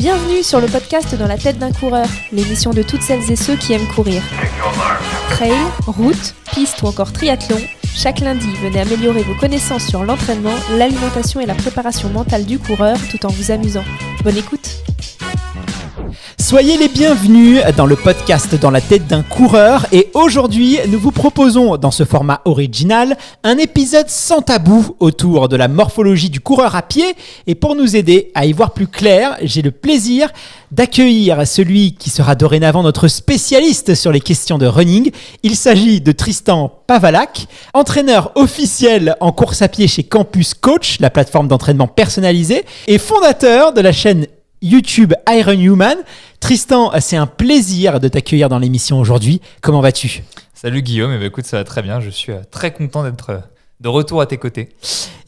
Bienvenue sur le podcast Dans la tête d'un coureur, l'émission de toutes celles et ceux qui aiment courir. Trail, route, piste ou encore triathlon, chaque lundi, venez améliorer vos connaissances sur l'entraînement, l'alimentation et la préparation mentale du coureur tout en vous amusant. Bonne écoute Soyez les bienvenus dans le podcast Dans la tête d'un coureur et aujourd'hui nous vous proposons dans ce format original un épisode sans tabou autour de la morphologie du coureur à pied et pour nous aider à y voir plus clair j'ai le plaisir d'accueillir celui qui sera dorénavant notre spécialiste sur les questions de running. Il s'agit de Tristan Pavalak, entraîneur officiel en course à pied chez Campus Coach, la plateforme d'entraînement personnalisée, et fondateur de la chaîne YouTube Iron Human. Tristan, c'est un plaisir de t'accueillir dans l'émission aujourd'hui. Comment vas-tu Salut Guillaume, eh ben, écoute, ça va très bien. Je suis euh, très content d'être euh, de retour à tes côtés.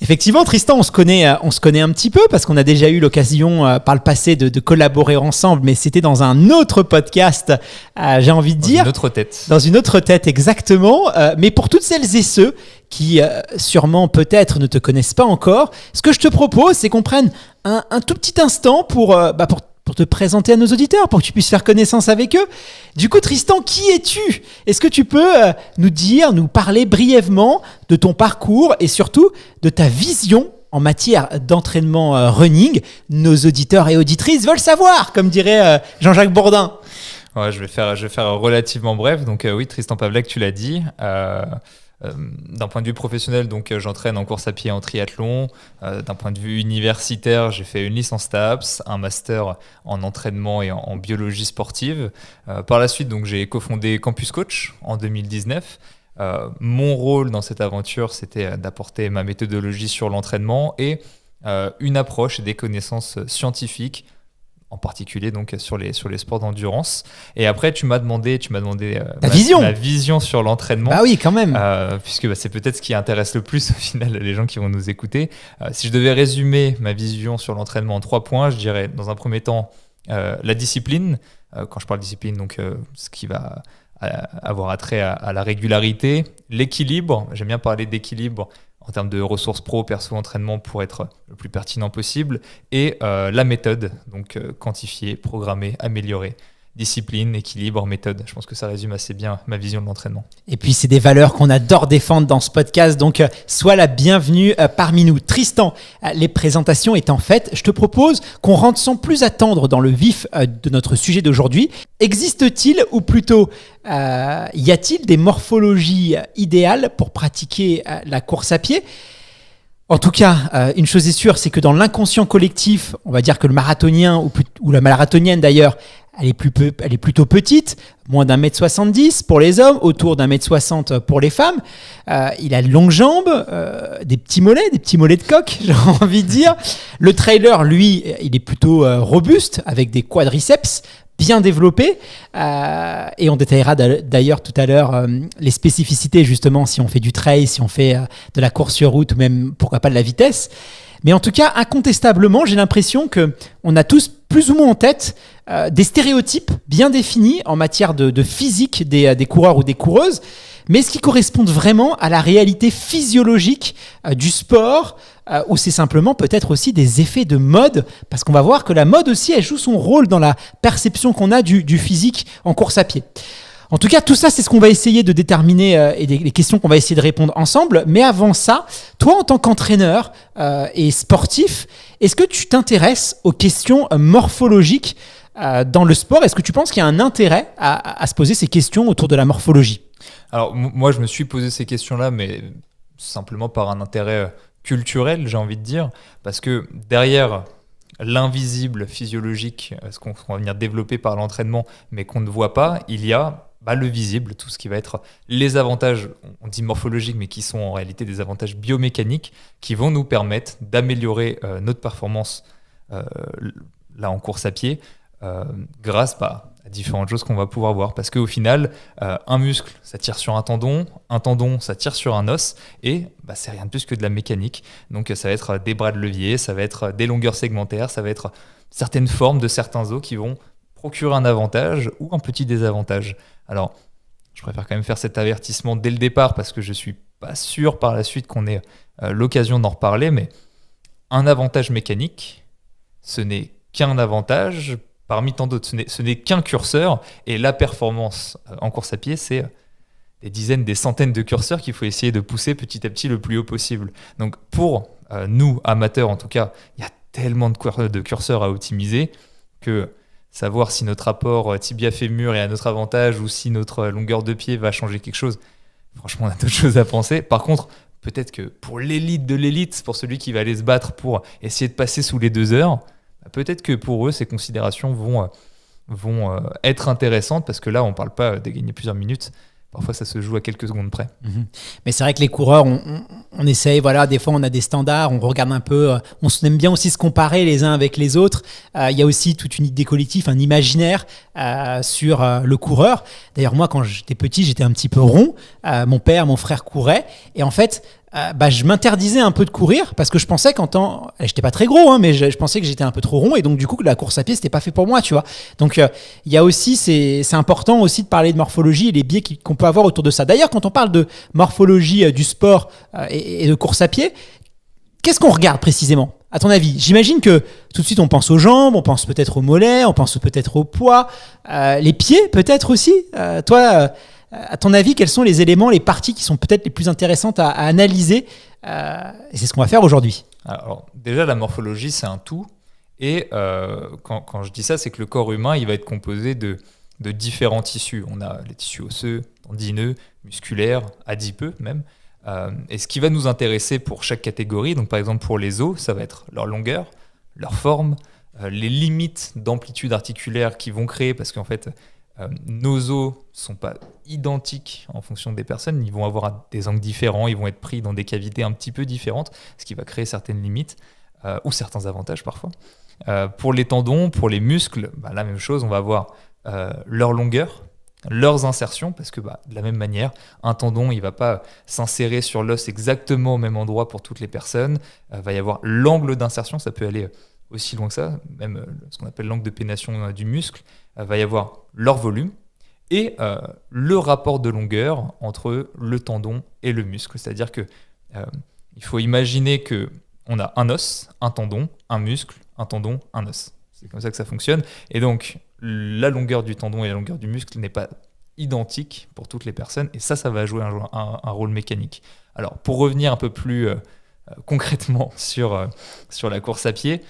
Effectivement, Tristan, on se connaît, euh, on se connaît un petit peu parce qu'on a déjà eu l'occasion par le passé de, collaborer ensemble, mais c'était dans un autre podcast, j'ai envie de dire. Dans une autre tête. Dans une autre tête, exactement. mais pour toutes celles et ceux qui sûrement peut-être ne te connaissent pas encore, ce que je te propose, c'est qu'on prenne un, tout petit instant pour, bah, pour te présenter à nos auditeurs, pour que tu puisses faire connaissance avec eux. Du coup, Tristan, qui es-tu Est-ce que tu peux euh, nous dire, nous parler brièvement de ton parcours et surtout de ta vision en matière d'entraînement euh, running Nos auditeurs et auditrices veulent savoir, comme dirait euh, Jean-Jacques Bourdin. je vais faire, je vais faire relativement bref. Donc oui, Tristan Pavlec, tu l'as dit. Euh, d'un point de vue professionnel, donc euh, j'entraîne en course à pied, en triathlon. Euh, d'un point de vue universitaire, j'ai fait une licence TAPS, un master en entraînement et en, biologie sportive. par la suite, donc j'ai cofondé Campus Coach en 2019. mon rôle dans cette aventure, c'était d'apporter ma méthodologie sur l'entraînement et une approche et des connaissances scientifiques en particulier donc sur les, sur les sports d'endurance. Et après, tu m'as demandé, tu m'as demandé euh, vision. vision sur l'entraînement. Ah oui, quand même. Euh, puisque bah, c'est peut-être ce qui intéresse le plus au final les gens qui vont nous écouter. Euh, si je devais résumer ma vision sur l'entraînement en trois points, je dirais dans un premier temps la discipline. quand je parle discipline, donc ce qui va avoir attrait à la régularité, l'équilibre. J'aime bien parler d'équilibre en termes de ressources pro, perso, entraînement pour être le plus pertinent possible, et euh, la méthode, donc euh, quantifier, programmer, améliorer discipline, équilibre, méthode. Je pense que ça résume assez bien ma vision de l'entraînement. Et puis, c'est des valeurs qu'on adore défendre dans ce podcast, donc euh, sois la bienvenue euh, parmi nous. Tristan, euh, les présentations étant faites, je te propose qu'on rentre sans plus attendre dans le vif de notre sujet d'aujourd'hui. Existe-t-il, ou plutôt, y a-t-il des morphologies idéales pour pratiquer la course à pied en tout cas, euh, une chose est sûre, c'est que dans l'inconscient collectif, on va dire que le marathonien, ou, la marathonienne d'ailleurs, elle est, plutôt petite, moins d'un mètre soixante-dix pour les hommes, autour d'un mètre soixante pour les femmes. Euh, il a de longues jambes, euh, des petits mollets, des petits mollets de coq, j'ai envie de dire. Le trailer, lui, il est plutôt robuste, avec des quadriceps, bien développé. Euh, et on détaillera d'ailleurs tout à l'heure euh, les spécificités, justement, si on fait du trail, si on fait euh, de la course sur route ou même, pourquoi pas, de la vitesse. Mais en tout cas, incontestablement, j'ai l'impression que on a tous plus ou moins en tête des stéréotypes bien définis en matière de, physique des, coureurs ou des coureuses mais ce qui correspond vraiment à la réalité physiologique du sport, ou euh, c'est simplement peut-être aussi des effets de mode, parce qu'on va voir que la mode aussi, elle joue son rôle dans la perception qu'on a du, physique en course à pied. En tout cas, tout ça, c'est ce qu'on va essayer de déterminer euh, et les questions qu'on va essayer de répondre ensemble. Mais avant ça, toi, en tant qu'entraîneur euh, et sportif, est-ce que tu t'intéresses aux questions morphologiques dans le sport Est-ce que tu penses qu'il y a un intérêt à, à, se poser ces questions autour de la morphologie Alors, moi, je me suis posé ces questions-là, mais simplement par un intérêt culturel, j'ai envie de dire, parce que derrière l'invisible physiologique, euh, ce qu'on va venir développer par l'entraînement, mais qu'on ne voit pas, il y a bah, le visible, tout ce qui va être les avantages, on dit morphologiques, mais qui sont en réalité des avantages biomécaniques, qui vont nous permettre d'améliorer euh, notre performance euh, là en course à pied, grâce à bah, différentes choses qu'on va pouvoir voir. Parce qu'au final, euh, un muscle, ça tire sur un tendon, un tendon, ça tire sur un os, et bah, c'est rien de plus que de la mécanique. Donc ça va être des bras de levier, ça va être des longueurs segmentaires, ça va être certaines formes de certains os qui vont procurer un avantage ou un petit désavantage. Alors, je préfère quand même faire cet avertissement dès le départ parce que je suis pas sûr par la suite qu'on ait euh, l'occasion d'en reparler, mais un avantage mécanique, ce n'est qu'un avantage parmi tant d'autres. Ce n'est qu'un curseur et la performance euh, en course à pied, c'est des dizaines, des centaines de curseurs qu'il faut essayer de pousser petit à petit le plus haut possible. Donc pour euh, nous, amateurs en tout cas, il y a tellement de, euh, de curseurs à optimiser que savoir si notre rapport tibia-fémur est à notre avantage ou si notre longueur de pied va changer quelque chose, franchement, on a d'autres choses à penser. Par contre, peut-être que pour l'élite de l'élite, pour celui qui va aller se battre pour essayer de passer sous les deux heures, peut-être que pour eux, ces considérations vont, euh, vont euh, être intéressantes parce que là, on ne parle pas euh, de gagner plusieurs minutes. Parfois, ça se joue à quelques secondes près. Mhm. Mais c'est vrai que les coureurs, on, essaye, voilà, des fois on a des standards, on regarde un peu, on aime bien aussi se comparer les uns avec les autres. Il y a aussi toute une idée collective, un imaginaire sur le coureur. D'ailleurs, moi, quand j'étais petit, j'étais un petit peu rond. mon père, mon frère couraient. Et en fait, euh, bah, je m'interdisais un peu de courir parce que je pensais qu'en temps, j'étais pas très gros, hein, mais je, pensais que j'étais un peu trop rond et donc du coup la course à pied c'était pas fait pour moi, tu vois. Donc euh, il y a aussi, c'est important aussi de parler de morphologie et les biais qu'on peut avoir autour de ça. D'ailleurs, quand on parle de morphologie euh, du sport et, de course à pied, qu'est-ce qu'on regarde précisément à ton avis, j'imagine que tout de suite on pense aux jambes, on pense peut-être aux mollets, on pense peut-être au poids, les pieds peut-être aussi. toi, euh, à ton avis, quels sont les éléments, les parties qui sont peut-être les plus intéressantes à, analyser euh, Et c'est ce qu'on va faire aujourd'hui. déjà, la morphologie, c'est un tout. Et euh, quand, je dis ça, c'est que le corps humain, il va être composé de, différents tissus. On a les tissus osseux, tendineux, musculaires, adipeux même. et ce qui va nous intéresser pour chaque catégorie, donc par exemple pour les os, ça va être leur longueur, leur forme, les limites d'amplitude articulaire qu'ils vont créer, parce qu'en fait, euh, nos os sont pas identiques en fonction des personnes. Ils vont avoir des angles différents, ils vont être pris dans des cavités un petit peu différentes, ce qui va créer certaines limites euh, ou certains avantages parfois. Euh, pour les tendons, pour les muscles, bah, la même chose, on va avoir leur longueur, leurs insertions, parce que bah, de la même manière, un tendon, il va pas s'insérer sur l'os exactement au même endroit pour toutes les personnes. Il va y avoir l'angle d'insertion, ça peut aller aussi loin que ça, même ce qu'on appelle l'angle de pénation du muscle. Euh, va y avoir leur volume et euh, le rapport de longueur entre le tendon et le muscle. C'est-à-dire que euh, il faut imaginer que on a un os, un tendon, un muscle, un tendon, un os. C'est comme ça que ça fonctionne. Et donc la longueur du tendon et la longueur du muscle n'est pas identique pour toutes les personnes. Et ça, ça va jouer un, rôle mécanique. Alors pour revenir un peu plus concrètement sur la course à pied,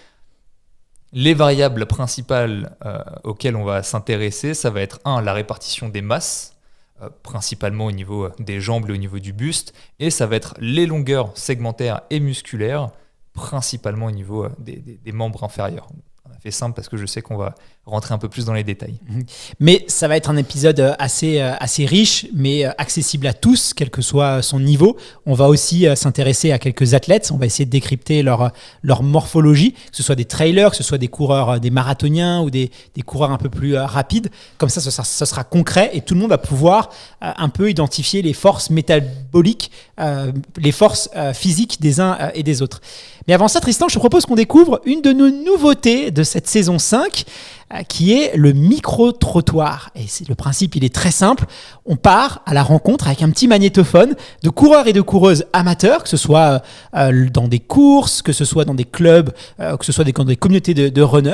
les variables principales euh, auxquelles on va s'intéresser, ça va être 1. la répartition des masses, euh, principalement au niveau euh, des jambes et au niveau du buste, et ça va être les longueurs segmentaires et musculaires, principalement au niveau des, des membres inférieurs. On a fait simple parce que je sais qu'on va rentrer un peu plus dans les détails. Mhm. Mais ça va être un épisode euh, assez, euh, assez riche, mais euh, accessible à tous, quel que soit son niveau. On va aussi s'intéresser à quelques athlètes, on va essayer de décrypter leur, leur morphologie, que ce soit des trailers, que ce soit des coureurs, des marathoniens ou des, des coureurs un peu plus rapides. Comme ça, ça, ça, sera concret et tout le monde va pouvoir un peu identifier les forces métaboliques, les forces physiques des uns et des autres. Mais avant ça, Tristan, je te propose qu'on découvre une de nos nouveautés de cette saison 5. Euh, qui est le micro-trottoir. Et c'est le principe, il est très simple. On part à la rencontre avec un petit magnétophone de coureurs et de coureuses amateurs, que ce soit euh, euh, dans des courses, que ce soit dans des clubs, que ce soit dans des communautés de, runners,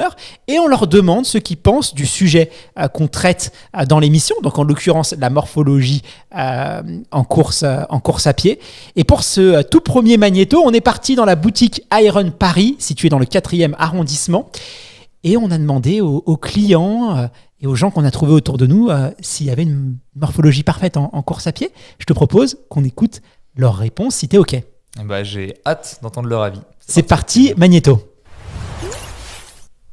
et on leur demande ce qu'ils pensent du sujet qu'on traite dans l'émission, donc en l'occurrence la morphologie en, course, en course à pied. Et pour ce tout premier magnéto, on est parti dans la boutique Iron Paris, située dans le 4e arrondissement. Et on a demandé aux, clients euh, et aux gens qu'on a trouvés autour de nous euh, s'il y avait une morphologie parfaite en, course à pied. Je te propose qu'on écoute leurs réponses si tu es OK. Eh ben, j'ai hâte d'entendre leur avis. C'est parti, magnéto.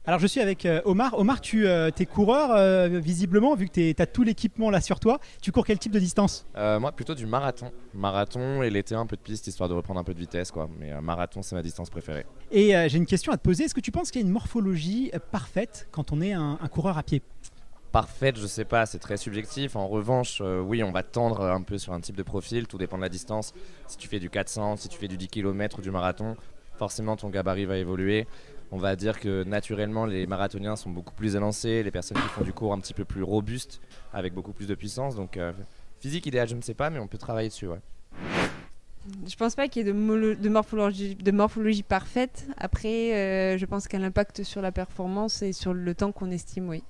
Alors je suis avec euh, Omar. Omar, tu euh, es coureur euh, visiblement, vu que tu as tout l'équipement là sur toi. Tu cours quel type de distance Moi plutôt du marathon. Marathon et l'été un peu de piste, histoire de reprendre un peu de vitesse. quoi. Mais marathon c'est ma distance préférée. Et j'ai une question à te poser. Est-ce que tu penses qu'il y a une morphologie parfaite quand on est un, un coureur à pied Parfaite, je sais pas, c'est très subjectif. En revanche, oui, on va tendre un peu sur un type de profil, tout dépend de la distance. Si tu fais du 400, si tu fais du 10 km ou du marathon, forcément ton gabarit va évoluer on va dire que naturellement les marathoniens sont beaucoup plus élancés, les personnes qui font du cours un petit peu plus robustes, avec beaucoup plus de puissance. Donc euh, physique idéal, je ne sais pas, mais on peut travailler dessus. Ouais. Je pense pas qu'il y ait de, morphologie, parfaite. Après, euh, je pense qu'elle impact sur la performance et sur le temps qu'on estime, oui.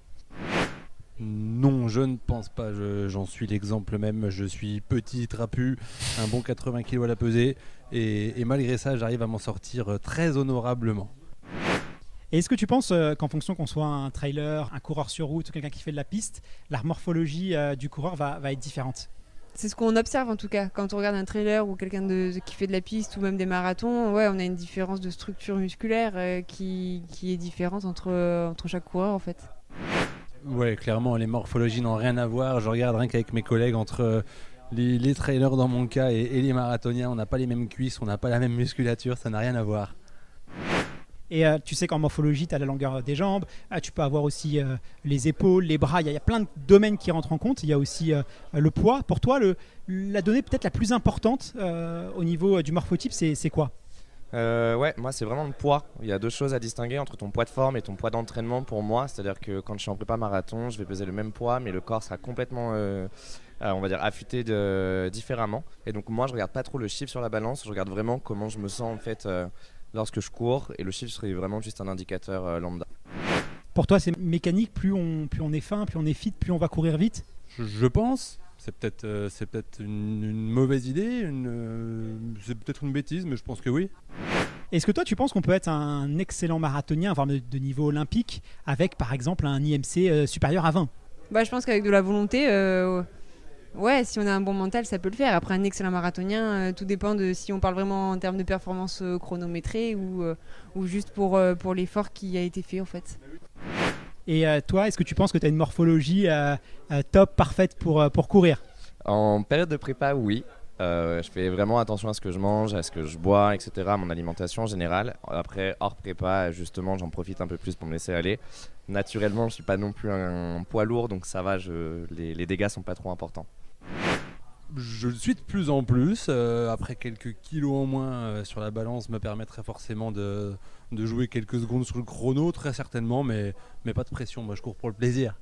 Non, je ne pense pas. J'en suis l'exemple même. Je suis petit, trapu, un bon 80 kg à la pesée. et malgré ça, j'arrive à m'en sortir euh, très honorablement est-ce que tu penses euh, qu'en fonction qu'on soit un trailer, un coureur sur route, quelqu'un qui fait de la piste, la morphologie euh, du coureur va, être différente c'est ce qu'on observe en tout cas quand on regarde un trailer ou quelqu'un de, qui fait de la piste ou même des marathons. Ouais, on a une différence de structure musculaire euh, qui, est différente entre, chaque coureur en fait. Ouais, clairement, les morphologies n'ont rien à voir. Je regarde rien qu'avec mes collègues entre les, trailers dans mon cas et, et les marathoniens. On n'a pas les mêmes cuisses, on n'a pas la même musculature, ça n'a rien à voir. Et euh, tu sais qu'en morphologie, tu as la longueur des jambes, euh, tu peux avoir aussi euh, les épaules, les bras, il y, a plein de domaines qui rentrent en compte. Il y a aussi le poids. Pour toi, la donnée peut-être la plus importante au niveau du morphotype, c'est quoi ouais, moi c'est vraiment le poids. Il y a deux choses à distinguer entre ton poids de forme et ton poids d'entraînement pour moi. C'est-à-dire que quand je suis en prépa marathon, je vais peser le même poids, mais le corps sera complètement, on va dire, affûté différemment. Et donc moi je regarde pas trop le chiffre sur la balance, je regarde vraiment comment je me sens en fait lorsque je cours et le chiffre serait vraiment juste un indicateur euh, lambda. Pour toi, c'est mécanique, plus on, plus on est fin, plus on est fit, plus on va courir vite Je, pense. C'est peut-être euh, peut une, une, mauvaise idée, euh, c'est peut-être une bêtise, mais je pense que oui. Est-ce que toi, tu penses qu'on peut être un excellent marathonien, voire de, niveau olympique, avec par exemple un IMC supérieur à 20 bah, Je pense qu'avec de la volonté, Ouais, si on a un bon mental, ça peut le faire. Après, un excellent marathonien, euh, tout dépend de si on parle vraiment en termes de performance euh, chronométrée ou, euh, ou juste pour, pour l'effort qui a été fait en fait. Et toi, est-ce que tu penses que tu as une morphologie top, parfaite pour, pour courir En période de prépa, oui. je fais vraiment attention à ce que je mange, à ce que je bois, etc., à mon alimentation en général. Après, hors prépa, justement, j'en profite un peu plus pour me laisser aller. Naturellement, je suis pas non plus un, poids lourd, donc ça va, je, les, les dégâts sont pas trop importants je le suis de plus en plus. Euh, après, quelques kilos en moins euh, sur la balance me permettrait forcément de, de, jouer quelques secondes sur le chrono, très certainement, mais, mais pas de pression. Moi, je cours pour le plaisir.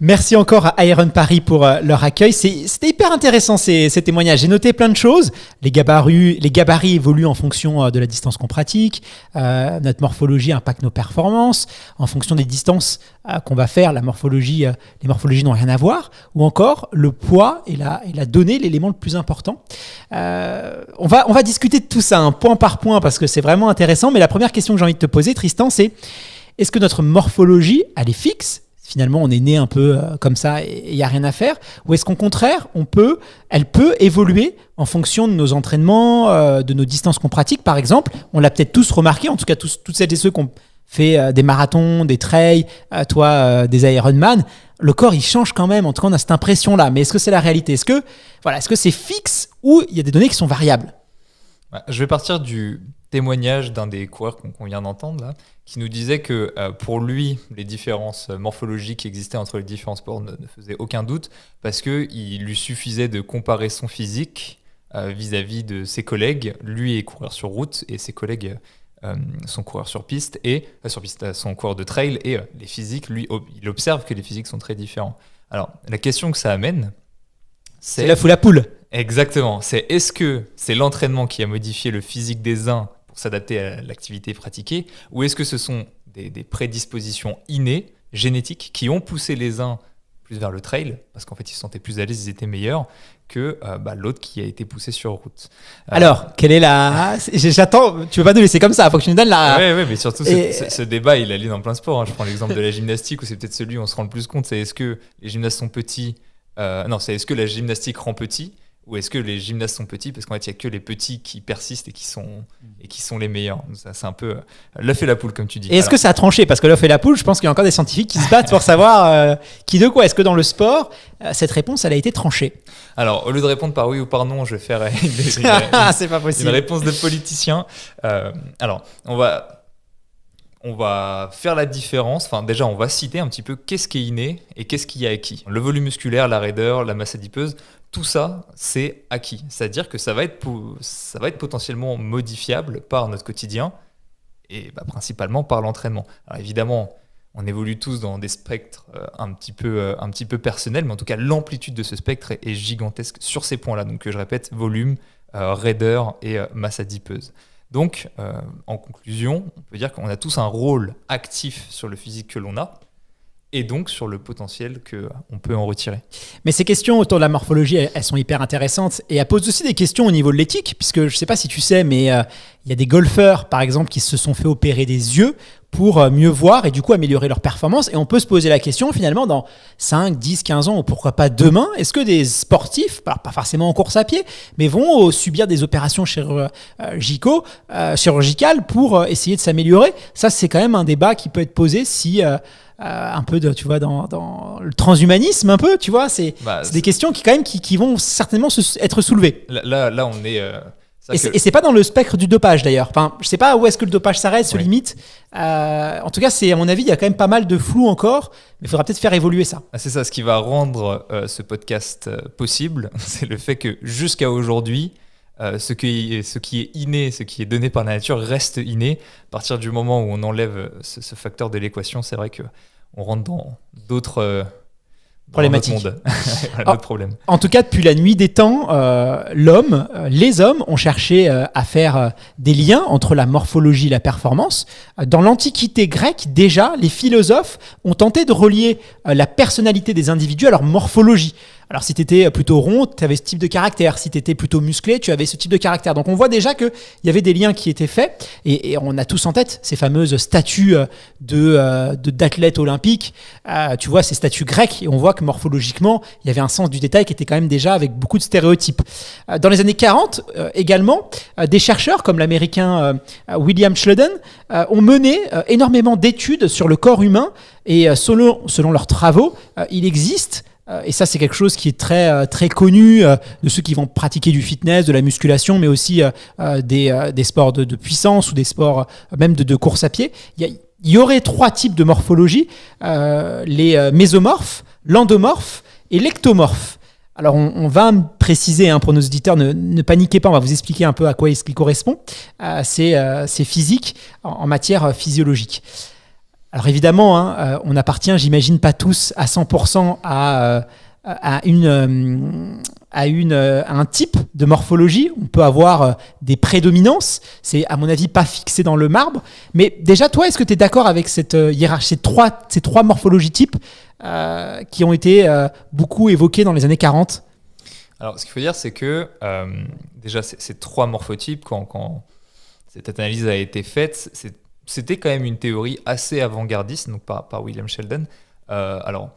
Merci encore à Iron Paris pour euh, leur accueil. C'était hyper intéressant ces, ces témoignages. J'ai noté plein de choses. Les gabarits, les gabarits évoluent en fonction euh, de la distance qu'on pratique. Euh, notre morphologie impacte nos performances. En fonction des distances euh, qu'on va faire, la morphologie, les morphologies n'ont rien à voir. Ou encore le poids et la, et la donnée, l'élément le plus important. on, va, on va discuter de tout ça, hein, point par point, parce que c'est vraiment intéressant. Mais la première question que j'ai envie de te poser, Tristan, c'est est-ce que notre morphologie, elle est fixe finalement on est né un peu euh, comme ça et il n'y a rien à faire Ou est-ce qu'au contraire, on peut, elle peut évoluer en fonction de nos entraînements, euh, de nos distances qu'on pratique par exemple On l'a peut-être tous remarqué, en tout cas toutes celles et ceux qui ont fait euh, des marathons, des trails, toi des Ironman, le corps il change quand même, en tout cas on a cette impression là. Mais est-ce que c'est la réalité Est-ce que voilà, est-ce que c'est fixe ou il y a des données qui sont variables bah, je vais partir du, témoignage d'un des coureurs qu'on vient d'entendre là, qui nous disait que euh, pour lui, les différences morphologiques qui existaient entre les différents sports ne, ne faisaient aucun doute parce qu'il lui suffisait de comparer son physique euh, vis-à-vis de ses collègues. Lui est coureur sur route et ses collègues euh, sont coureurs sur piste et sur piste, son coureur de trail et les physiques. Lui, il observe que les physiques sont très différents. Alors la question que ça amène, c'est la foule à poule. Exactement. C'est est-ce que c'est l'entraînement qui a modifié le physique des uns s'adapter à l'activité pratiquée, ou est-ce que ce sont des, prédispositions innées, génétiques, qui ont poussé les uns plus vers le trail, parce qu'en fait ils se sentaient plus à l'aise, ils étaient meilleurs, que euh, bah, l'autre qui a été poussé sur route. Euh, Alors, quelle est la... J'attends, tu veux pas nous laisser comme ça, il faut que tu nous donnes la... Oui, mais surtout ce, débat, il allait dans plein sport. sports. Hein. Je prends l'exemple de la gymnastique, où c'est peut-être celui où on se rend le plus compte, c'est est-ce que les gymnastes sont petits euh, Non, c'est est-ce que la gymnastique rend petit ou est-ce que les gymnastes sont petits parce qu'en fait il n'y a que les petits qui persistent et qui sont mm. et qui sont les meilleurs c'est un peu euh, l'œuf et la poule comme tu dis Et est-ce que ça a tranché parce que l'œuf et la poule je pense qu'il y a encore des scientifiques qui se battent pour savoir euh, qui de quoi est-ce que dans le sport euh, cette réponse elle a été tranchée alors au lieu de répondre par oui ou par non je vais faire une, c'est pas possible. réponse de politicien alors on va on va faire la différence. Enfin, déjà, on va citer un petit peu qu'est-ce qui est inné et qu'est-ce qui est acquis. Le volume musculaire, la raideur, la masse adipeuse, tout ça, c'est acquis. C'est-à-dire que ça va, être ça va être potentiellement modifiable par notre quotidien et bah, principalement par l'entraînement. Alors évidemment, on évolue tous dans des spectres euh, un, petit peu, euh, un petit peu personnels, mais en tout cas, l'amplitude de ce spectre est, gigantesque sur ces points-là. Donc, euh, je répète, volume, raideur et masse adipeuse. Donc, en conclusion, on peut dire qu'on a tous un rôle actif sur le physique que l'on a, et donc sur le potentiel qu'on euh, peut en retirer. Mais ces questions autour de la morphologie, elles, sont hyper intéressantes et elles posent aussi des questions au niveau de l'éthique, puisque je ne sais pas si tu sais, mais euh, il y a des golfeurs, par exemple, qui se sont fait opérer des yeux pour euh, mieux voir et du coup améliorer leur performance. Et on peut se poser la question, finalement, dans 5, 10, 15 ans, ou pourquoi pas demain, est-ce que des sportifs, pas, forcément en course à pied, mais vont subir des opérations chirurgicales pour essayer de s'améliorer Ça, c'est quand même un débat qui peut être posé si... Euh, un peu de, tu vois, dans, dans, le transhumanisme, un peu, tu vois. C'est bah, des questions qui, quand même, qui, vont certainement se, être soulevées. Là, là, on est. Euh, et c'est pas dans le spectre du dopage d'ailleurs. Enfin, je sais pas où est-ce que le dopage s'arrête, se limite. Euh, en tout cas, c'est à mon avis, il y a quand même pas mal de flou encore, mais il faudra peut-être faire évoluer ça. Ah, c'est ça, ce qui va rendre ce podcast possible, c'est le fait que jusqu'à aujourd'hui, euh, ce, qui est, inné, ce qui est donné par la nature reste inné. À partir du moment où on enlève euh, ce, facteur de l'équation, c'est vrai que on rentre dans d'autres euh, problématiques. En tout cas, depuis la nuit des temps, l'homme, les hommes ont cherché à faire des liens entre la morphologie et la performance. Dans l'Antiquité grecque, déjà, les philosophes ont tenté de relier la personnalité des individus à leur morphologie. Alors si tu étais euh, plutôt rond, tu avais ce type de caractère. Si tu étais plutôt musclé, tu avais ce type de caractère. Donc on voit déjà qu'il y avait des liens qui étaient faits. Et, on a tous en tête ces fameuses statues euh, d'athlètes euh, de, d'athlètes olympiques. tu vois, ces statues grecques. Et on voit que morphologiquement, il y avait un sens du détail qui était quand même déjà avec beaucoup de stéréotypes. Dans les années 40 également, des chercheurs comme l'américain William Schleden ont mené énormément d'études sur le corps humain. Et selon leurs travaux, il existe euh, et ça, c'est quelque chose qui est très, euh, très connu euh, de ceux qui vont pratiquer du fitness, de la musculation, mais aussi des, des sports de, puissance ou des sports même de, de course à pied. Il y, aurait trois types de morphologie, les mésomorphes, l'endomorphe et l'ectomorphe. Alors on, va préciser hein, pour nos auditeurs, ne, paniquez pas, on va vous expliquer un peu à quoi est-ce qu'il correspond. Euh, c'est physique en matière physiologique. Alors évidemment, hein, euh, on appartient, j'imagine, pas tous à 100% à, euh, à, une, euh, à, une, un type de morphologie. On peut avoir des prédominances. C'est, à mon avis, pas fixé dans le marbre. Mais déjà, toi, est-ce que tu es d'accord avec cette hiérarchie, ces trois, ces trois morphologies types qui ont été beaucoup évoquées dans les années 40 Alors, ce qu'il faut dire, c'est que déjà, ces trois morphotypes, quand, quand cette analyse a été faite, c'est c'était quand même une théorie assez avant-gardiste, donc par, par William Sheldon. Euh, alors,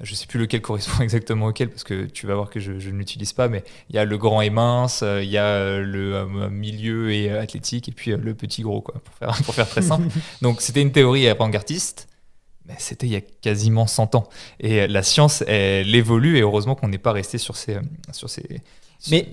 je ne sais plus lequel correspond exactement auquel, parce que tu vas voir que je, ne l'utilise pas, mais il y a le grand et mince, euh, il y a euh, le milieu et athlétique, et puis le petit gros, quoi, pour faire, pour faire très simple. donc, c'était une théorie avant-gardiste, mais c'était il y a quasiment 100 ans. Et la science, elle, évolue, et heureusement qu'on n'est pas resté sur ces. Sur ces mais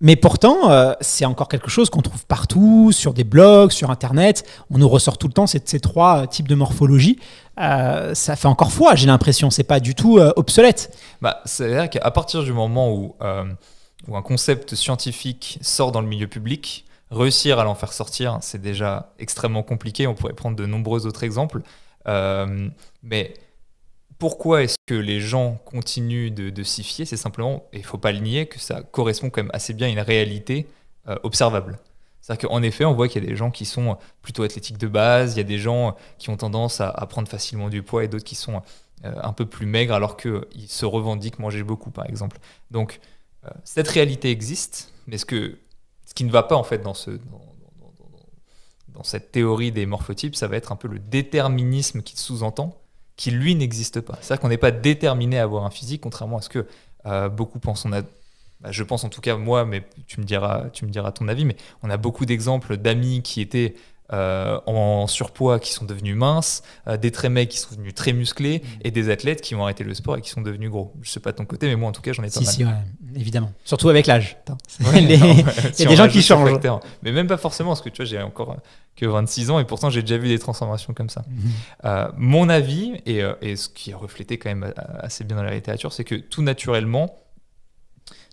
mais pourtant, euh, c'est encore quelque chose qu'on trouve partout, sur des blogs, sur Internet. On nous ressort tout le temps ces, ces trois euh, types de morphologies. Euh, ça fait encore foi, j'ai l'impression. C'est pas du tout obsolète. Bah, C'est-à-dire qu'à partir du moment où, où, un concept scientifique sort dans le milieu public, réussir à l'en faire sortir, c'est déjà extrêmement compliqué. On pourrait prendre de nombreux autres exemples. mais pourquoi est-ce que les gens continuent de, s'y fier C'est simplement, et il faut pas le nier, que ça correspond quand même assez bien à une réalité euh, observable. C'est-à-dire qu'en effet, on voit qu'il y a des gens qui sont plutôt athlétiques de base, il y a des gens qui ont tendance à, prendre facilement du poids et d'autres qui sont euh, un peu plus maigres alors qu'ils se revendiquent manger beaucoup, par exemple. Donc, euh, cette réalité existe, mais ce, que, ce qui ne va pas en fait dans cette théorie des morphotypes, ça va être un peu le déterminisme qui sous-entend qui lui n'existe pas. C'est-à-dire qu'on n'est pas déterminé à avoir un physique, contrairement à ce que euh, beaucoup pensent. On a, bah, je pense en tout cas moi, mais tu me diras, tu me diras ton avis, mais on a beaucoup d'exemples d'amis qui étaient euh, en surpoids qui sont devenus minces, euh, des très mecs qui sont devenus très musclés mm. et des athlètes qui ont arrêté le sport et qui sont devenus gros. Je sais pas de ton côté, mais moi en tout cas j'en ai pas mal. évidemment. Surtout avec l'âge. Il y a des gens qui changent. Mais même pas forcément, parce que tu vois, j'ai encore euh, que 26 ans et pourtant j'ai déjà vu des transformations comme ça. Mm-hmm. mon avis, et, et, ce qui est reflété quand même assez bien dans la littérature, c'est que tout naturellement,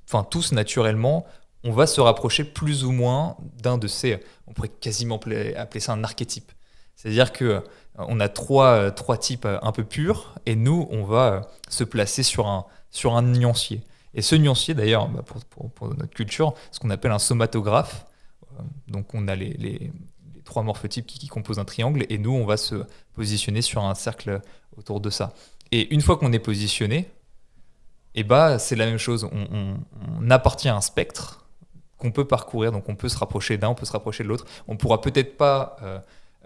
enfin tous naturellement, on va se rapprocher plus ou moins d'un de ces, on pourrait quasiment appeler, ça un archétype. C'est-à-dire que euh, on a trois, euh, trois types euh, un peu purs, et nous, on va se placer sur un, sur un nuancier. Et ce nuancier, d'ailleurs, bah, pour, notre culture, ce qu'on appelle un somatographe, donc on a les, trois morphotypes qui, composent un triangle, et nous, on va se positionner sur un cercle autour de ça. Et une fois qu'on est positionné, eh bah, c'est la même chose, on appartient à un spectre, on peut parcourir. Donc on peut se rapprocher d'un, on peut se rapprocher de l'autre. On pourra peut-être pas euh,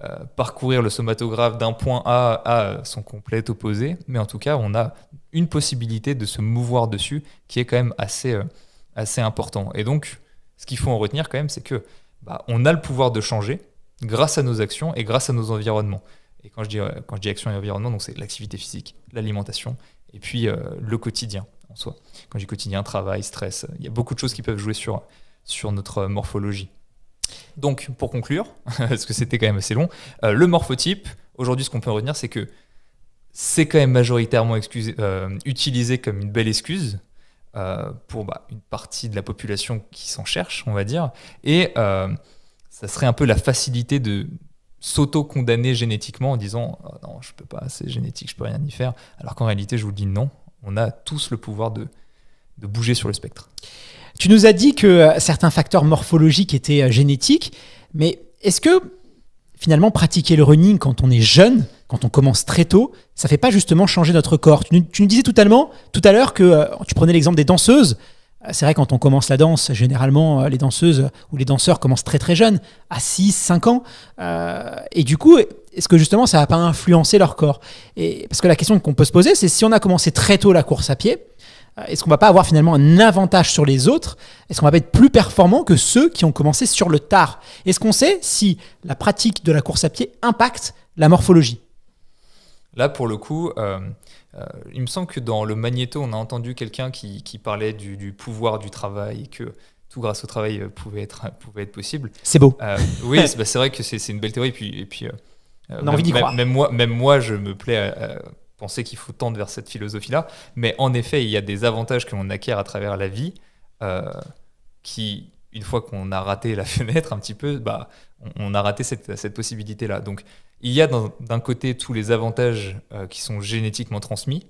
euh, parcourir le somatographe d'un point A à son complet opposé, mais en tout cas on a une possibilité de se mouvoir dessus qui est quand même assez, euh, assez important. Et donc ce qu'il faut en retenir quand même, c'est que bah, on a le pouvoir de changer grâce à nos actions et grâce à nos environnements. Et quand je dis, quand je dis action et environnement, c'est l'activité physique, l'alimentation et puis le quotidien en soi. Quand je dis quotidien, travail, stress, il y a beaucoup de choses qui peuvent jouer sur, sur notre morphologie. Donc, pour conclure, parce que c'était quand même assez long, euh, le morphotype, aujourd'hui, ce qu'on peut retenir, c'est que c'est quand même majoritairement euh, utilisé comme une belle excuse euh, pour bah, une partie de la population qui s'en cherche, on va dire, et ça serait un peu la facilité de s'auto-condamner génétiquement en disant oh non, je peux pas, c'est génétique, je peux rien y faire, alors qu'en réalité, je vous le dis non, on a tous le pouvoir de bouger sur le spectre. Tu nous as dit que euh, certains facteurs morphologiques étaient euh, génétiques, mais est-ce que finalement pratiquer le running quand on est jeune, quand on commence très tôt, ça fait pas justement changer notre corps tu nous, disais totalement disais tout à l'heure que euh, tu prenais l'exemple des danseuses. C'est vrai, quand on commence la danse, généralement, les danseuses ou les danseurs commencent très très jeunes, à 6, 5 ans. et du coup, est-ce que justement, ça n'a pas influencé leur corps et, Parce que la question qu'on peut se poser, c'est si on a commencé très tôt la course à pied, euh, est-ce qu'on va pas avoir finalement un avantage sur les autres Est-ce qu'on va pas être plus performant que ceux qui ont commencé sur le tard Est-ce qu'on sait si la pratique de la course à pied impacte la morphologie Là, pour le coup, euh, euh, il me semble que dans le magnéto, on a entendu quelqu'un qui, parlait du, pouvoir du travail que tout grâce au travail pouvait être, pouvait être possible. C'est beau. oui, bah, c'est vrai que c'est une belle théorie. Et puis, et puis, envie d'y Même moi, même moi, je me plais à penser qu'il faut tendre vers cette philosophie-là, mais en effet, il y a des avantages que l'on acquiert à travers la vie euh, qui, une fois qu'on a raté la fenêtre un petit peu, bah, on, a raté cette, cette possibilité-là. Donc, il y a d'un côté tous les avantages euh, qui sont génétiquement transmis,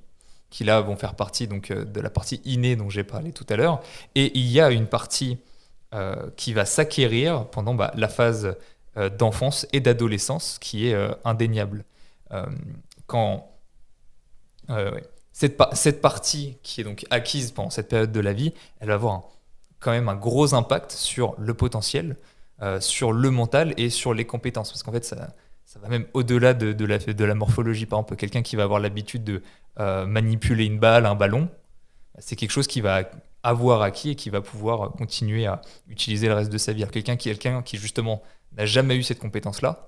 qui là vont faire partie donc, euh, de la partie innée dont j'ai parlé tout à l'heure, et il y a une partie qui va s'acquérir pendant bah, la phase d'enfance et d'adolescence qui est indéniable. quand cette, partie qui est donc acquise pendant cette période de la vie, elle va avoir quand même un gros impact sur le potentiel, euh, sur le mental et sur les compétences. Parce qu'en fait, ça, va même au-delà de, la, morphologie. Par exemple, quelqu'un qui va avoir l'habitude de euh, manipuler une balle, un ballon, c'est quelque chose qui va avoir acquis et qui va pouvoir continuer à utiliser le reste de sa vie. Quelqu'un qui, quelqu'un qui justement n'a jamais eu cette compétence-là,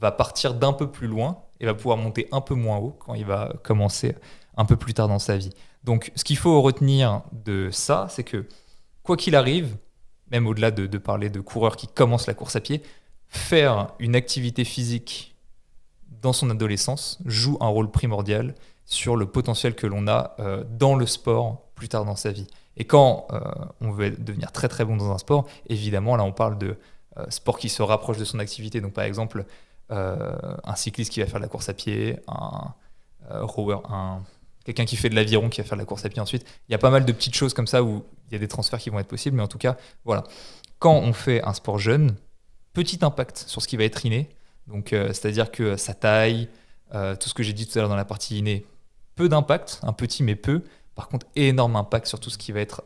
va partir d'un peu plus loin et va pouvoir monter un peu moins haut quand il va commencer un peu plus tard dans sa vie. Donc ce qu'il faut retenir de ça, c'est que quoi qu'il arrive, même au-delà de, parler de coureurs qui commencent la course à pied, faire une activité physique dans son adolescence joue un rôle primordial sur le potentiel que l'on a euh, dans le sport plus tard dans sa vie. Et quand euh, on veut devenir très très bon dans un sport, évidemment, là on parle de euh, sport qui se rapproche de son activité. Donc par exemple, euh, un cycliste qui va faire de la course à pied, un euh, rower, quelqu'un qui fait de l'aviron qui va faire la course à pied ensuite. Il y a pas mal de petites choses comme ça où il y a des transferts qui vont être possibles, mais en tout cas, voilà. Quand on fait un sport jeune, petit impact sur ce qui va être inné. Donc, euh, c'est-à-dire que sa taille, tout ce que j'ai dit tout à l'heure dans la partie innée, peu d'impact, un petit mais peu. Par contre, énorme impact sur tout ce qui va être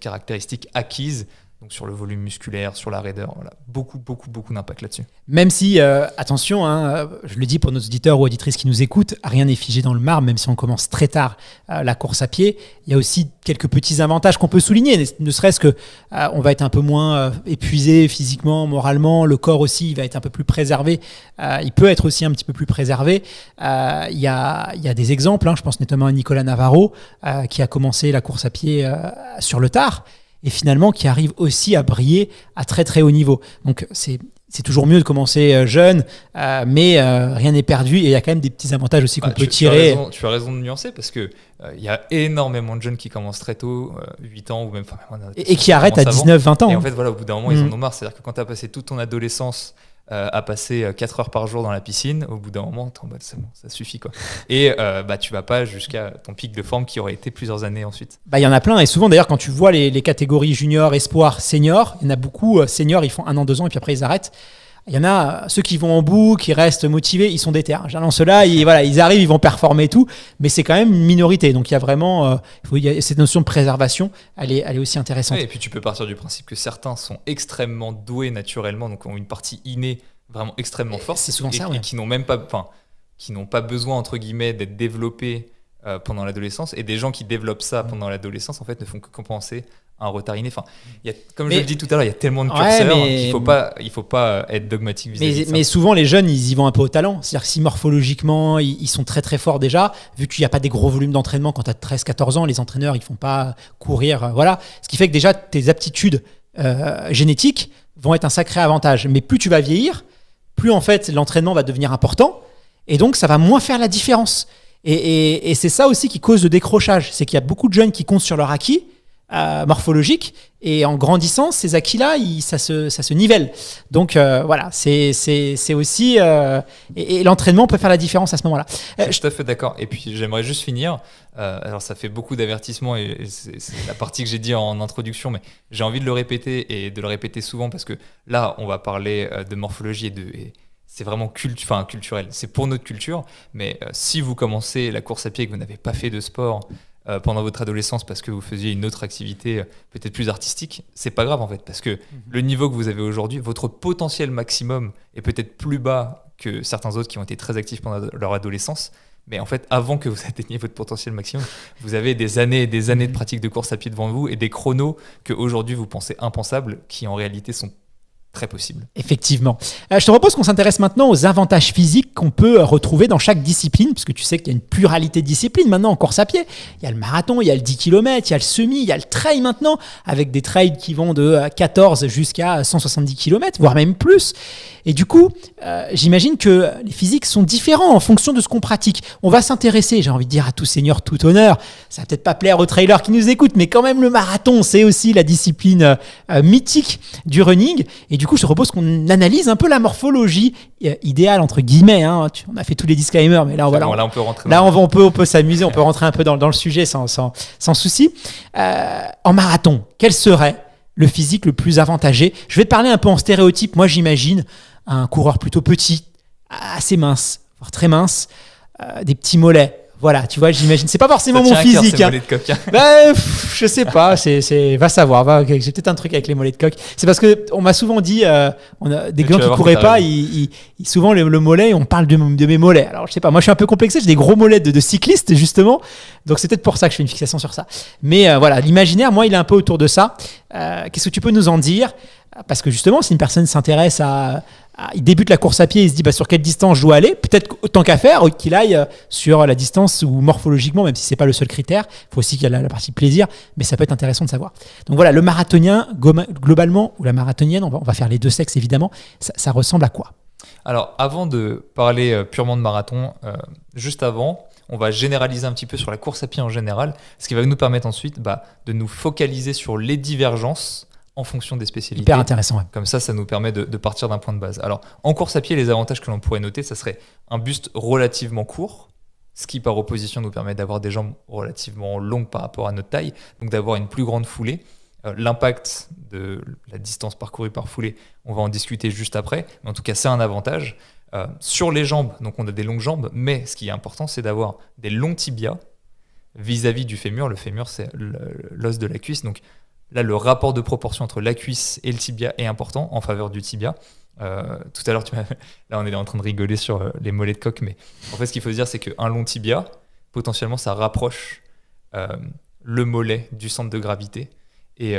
caractéristique acquise, donc sur le volume musculaire, sur la raideur, voilà. beaucoup, beaucoup, beaucoup d'impact là-dessus. Même si, euh, attention, hein, je le dis pour nos auditeurs ou auditrices qui nous écoutent, rien n'est figé dans le marbre, même si on commence très tard euh, la course à pied. Il y a aussi quelques petits avantages qu'on peut souligner, ne serait-ce que euh, on va être un peu moins épuisé physiquement, moralement, le corps aussi, il va être un peu plus préservé. il peut être aussi un petit peu plus préservé. il, y a, il y des exemples, hein. je pense notamment à Nicolas Navarro, qui a commencé la course à pied sur le tard et finalement qui arrive aussi à briller à très très haut niveau. Donc c'est toujours mieux de commencer euh, jeune, euh, mais euh, rien n'est perdu et il y a quand même des petits avantages aussi qu'on bah, peut tirer. Tu as, raison, de nuancer parce que il y a énormément de jeunes qui commencent très tôt, 8 ans ou même. et, qui arrêtent à 19-20 ans. Et en fait, voilà, au bout d'un moment, ils en mm. ont marre. C'est-à-dire que quand tu as passé toute ton adolescence euh, à passer 4 euh, heures par jour dans la piscine, au bout d'un moment, en ça suffit quoi. Et euh, bah, tu vas pas jusqu'à ton pic de forme qui aurait été plusieurs années ensuite. Bah, il y en a plein, et souvent d'ailleurs, quand tu vois les, les catégories junior, espoir, senior, il y en a beaucoup, senior, ils font un an, deux ans, et puis après ils arrêtent. Il y en a ceux qui vont en bout, qui restent motivés, ils sont des terres. ceux-là, ils, voilà, ils arrivent, ils vont performer et tout, mais c'est quand même une minorité. Donc il y a vraiment euh, cette notion de préservation, elle est, elle est aussi intéressante. et puis tu peux partir du principe que certains sont extrêmement doués naturellement, donc ont une partie innée vraiment extrêmement forte. C'est souvent ça, qui n'ont même pas, enfin, qui n'ont pas besoin entre guillemets d'être développés euh, pendant l'adolescence. Et des gens qui développent ça mmh. pendant l'adolescence, en fait, ne font que compenser un retard inné. a, comme je le dis tout à l'heure, il y a tellement de curseurs qu'il ne faut, pas, euh, être dogmatique vis-à-vis mais, mais souvent, les jeunes, ils y vont un peu au talent. C'est-à-dire que si morphologiquement, ils, sont très très forts déjà, vu qu'il n'y a pas des gros volumes d'entraînement quand tu as 13-14 ans, les entraîneurs, ils font pas courir. Euh, voilà. Ce qui fait que déjà, tes aptitudes euh, génétiques vont être un sacré avantage. Mais plus tu vas vieillir, plus en fait, l'entraînement va devenir important. Et donc, ça va moins faire la différence. Et, et c'est ça aussi qui cause le décrochage. C'est qu'il y a beaucoup de jeunes qui comptent sur leur acquis euh, morphologique Et en grandissant, ces acquis-là, ça se, ça se nivelle. Donc euh, voilà, c'est aussi... Euh, et, l'entraînement peut faire la différence à ce moment-là. Je suis tout à fait d'accord. Et puis j'aimerais juste finir. alors ça fait beaucoup d'avertissements et, c'est la partie que j'ai dit en introduction, mais j'ai envie de le répéter et de le répéter souvent parce que là, on va parler de morphologie et de... c'est vraiment culte culturel, c'est pour notre culture, mais si vous commencez la course à pied que vous n'avez pas fait de sport, euh, pendant votre adolescence parce que vous faisiez une autre activité euh, peut-être plus artistique, c'est pas grave en fait, parce que mhm. le niveau que vous avez aujourd'hui, votre potentiel maximum est peut-être plus bas que certains autres qui ont été très actifs pendant leur adolescence. Mais en fait, avant que vous atteigniez votre potentiel maximum, vous avez des années et des années de mhm. pratique de course à pied devant vous et des chronos que aujourd'hui vous pensez impensables, qui en réalité sont possible. Effectivement. Euh, je te propose qu'on s'intéresse maintenant aux avantages physiques qu'on peut euh, retrouver dans chaque discipline, puisque tu sais qu'il y a une pluralité de disciplines maintenant en course à pied. Il y a le marathon, il y a le 10 km, il y a le semi, il y a le trail maintenant, avec des trails qui vont de 14 euh, jusqu'à 170 km, voire même plus. Et du coup, euh, j'imagine que les physiques sont différents en fonction de ce qu'on pratique. On va s'intéresser, j'ai envie de dire, à tout seigneur, tout honneur. Ça va peut-être pas plaire aux trailers qui nous écoutent, mais quand même, le marathon, c'est aussi la discipline euh, euh, mythique du running. Et du coup, je propose qu'on analyse un peu la morphologie idéale, entre guillemets. Hein. On a fait tous les disclaimers, mais là, on, on peut rentrer. Là, on, va, on peut, on peut s'amuser, on peut rentrer un peu dans, le sujet sans, sans, sans souci. en marathon, quel serait le physique le plus avantagé Je vais te parler un peu en stéréotype. Moi, j'imagine un coureur plutôt petit, assez mince, voire très mince, euh, des petits mollets. Voilà, tu vois, j'imagine. C'est pas forcément mon physique. Cœur, hein. mollets de coq, ben, je sais pas. C'est, va savoir. j'ai peut-être un truc avec les mollets de coq. C'est parce que on m'a souvent dit, euh, on a des gens qui couraient pas, ils, souvent le, mollet, on parle de, mes mollets. Alors je sais pas. Moi, je suis un peu complexé. J'ai des gros mollets de, cycliste justement. Donc c'est peut-être pour ça que je fais une fixation sur ça. Mais euh, voilà, l'imaginaire, moi, il est un peu autour de ça. qu'est-ce que tu peux nous en dire Parce que justement, si une personne s'intéresse à, ah, il débute la course à pied, il se dit bah, sur quelle distance je dois aller. Peut-être autant qu'à faire euh, qu'il aille euh, sur la distance ou morphologiquement, même si c'est pas le seul critère. Il faut aussi qu'il y ait la, partie plaisir, mais ça peut être intéressant de savoir. Donc voilà, le marathonien globalement ou la marathonienne, on va, faire les deux sexes évidemment. Ça, ressemble à quoi Alors avant de parler euh, purement de marathon, juste avant, on va généraliser un petit peu sur la course à pied en général, ce qui va nous permettre ensuite bah, de nous focaliser sur les divergences en fonction des spécialités. Hyper intéressant. Comme ça, ça nous permet de, partir d'un point de base. Alors, en course à pied, les avantages que l'on pourrait noter, ça serait un buste relativement court, ce qui par opposition nous permet d'avoir des jambes relativement longues par rapport à notre taille, donc d'avoir une plus grande foulée. Euh, l'impact de la distance parcourue par foulée, on va en discuter juste après, mais en tout cas c'est un avantage. Euh, sur les jambes, donc on a des longues jambes, mais ce qui est important c'est d'avoir des longs tibias vis à -vis du fémur. Le fémur c'est l'os de la cuisse, donc Là, le rapport de proportion entre la cuisse et le tibia est important en faveur du tibia. Euh, tout à l'heure, tu là, on est en train de rigoler sur euh, les mollets de coque mais en fait, ce qu'il faut se dire, c'est qu'un long tibia, potentiellement, ça rapproche euh, le mollet du centre de gravité et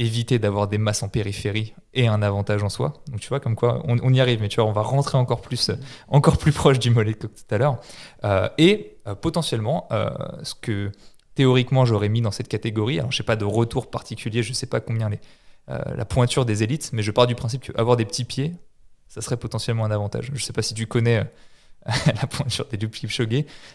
éviter d'avoir des masses en périphérie et un avantage en soi. Donc, tu vois, comme quoi, on, on y arrive, mais tu vois, on va rentrer encore plus, encore plus proche du mollet de coque tout à l'heure. et potentiellement, ce que théoriquement j'aurais mis dans cette catégorie. Alors je sais pas de retour particulier, je sais pas combien les, euh, la pointure des élites, mais je pars du principe qu'avoir des petits pieds, ça serait potentiellement un avantage. Je sais pas si tu connais euh, la pointure des Luke Kipchoge,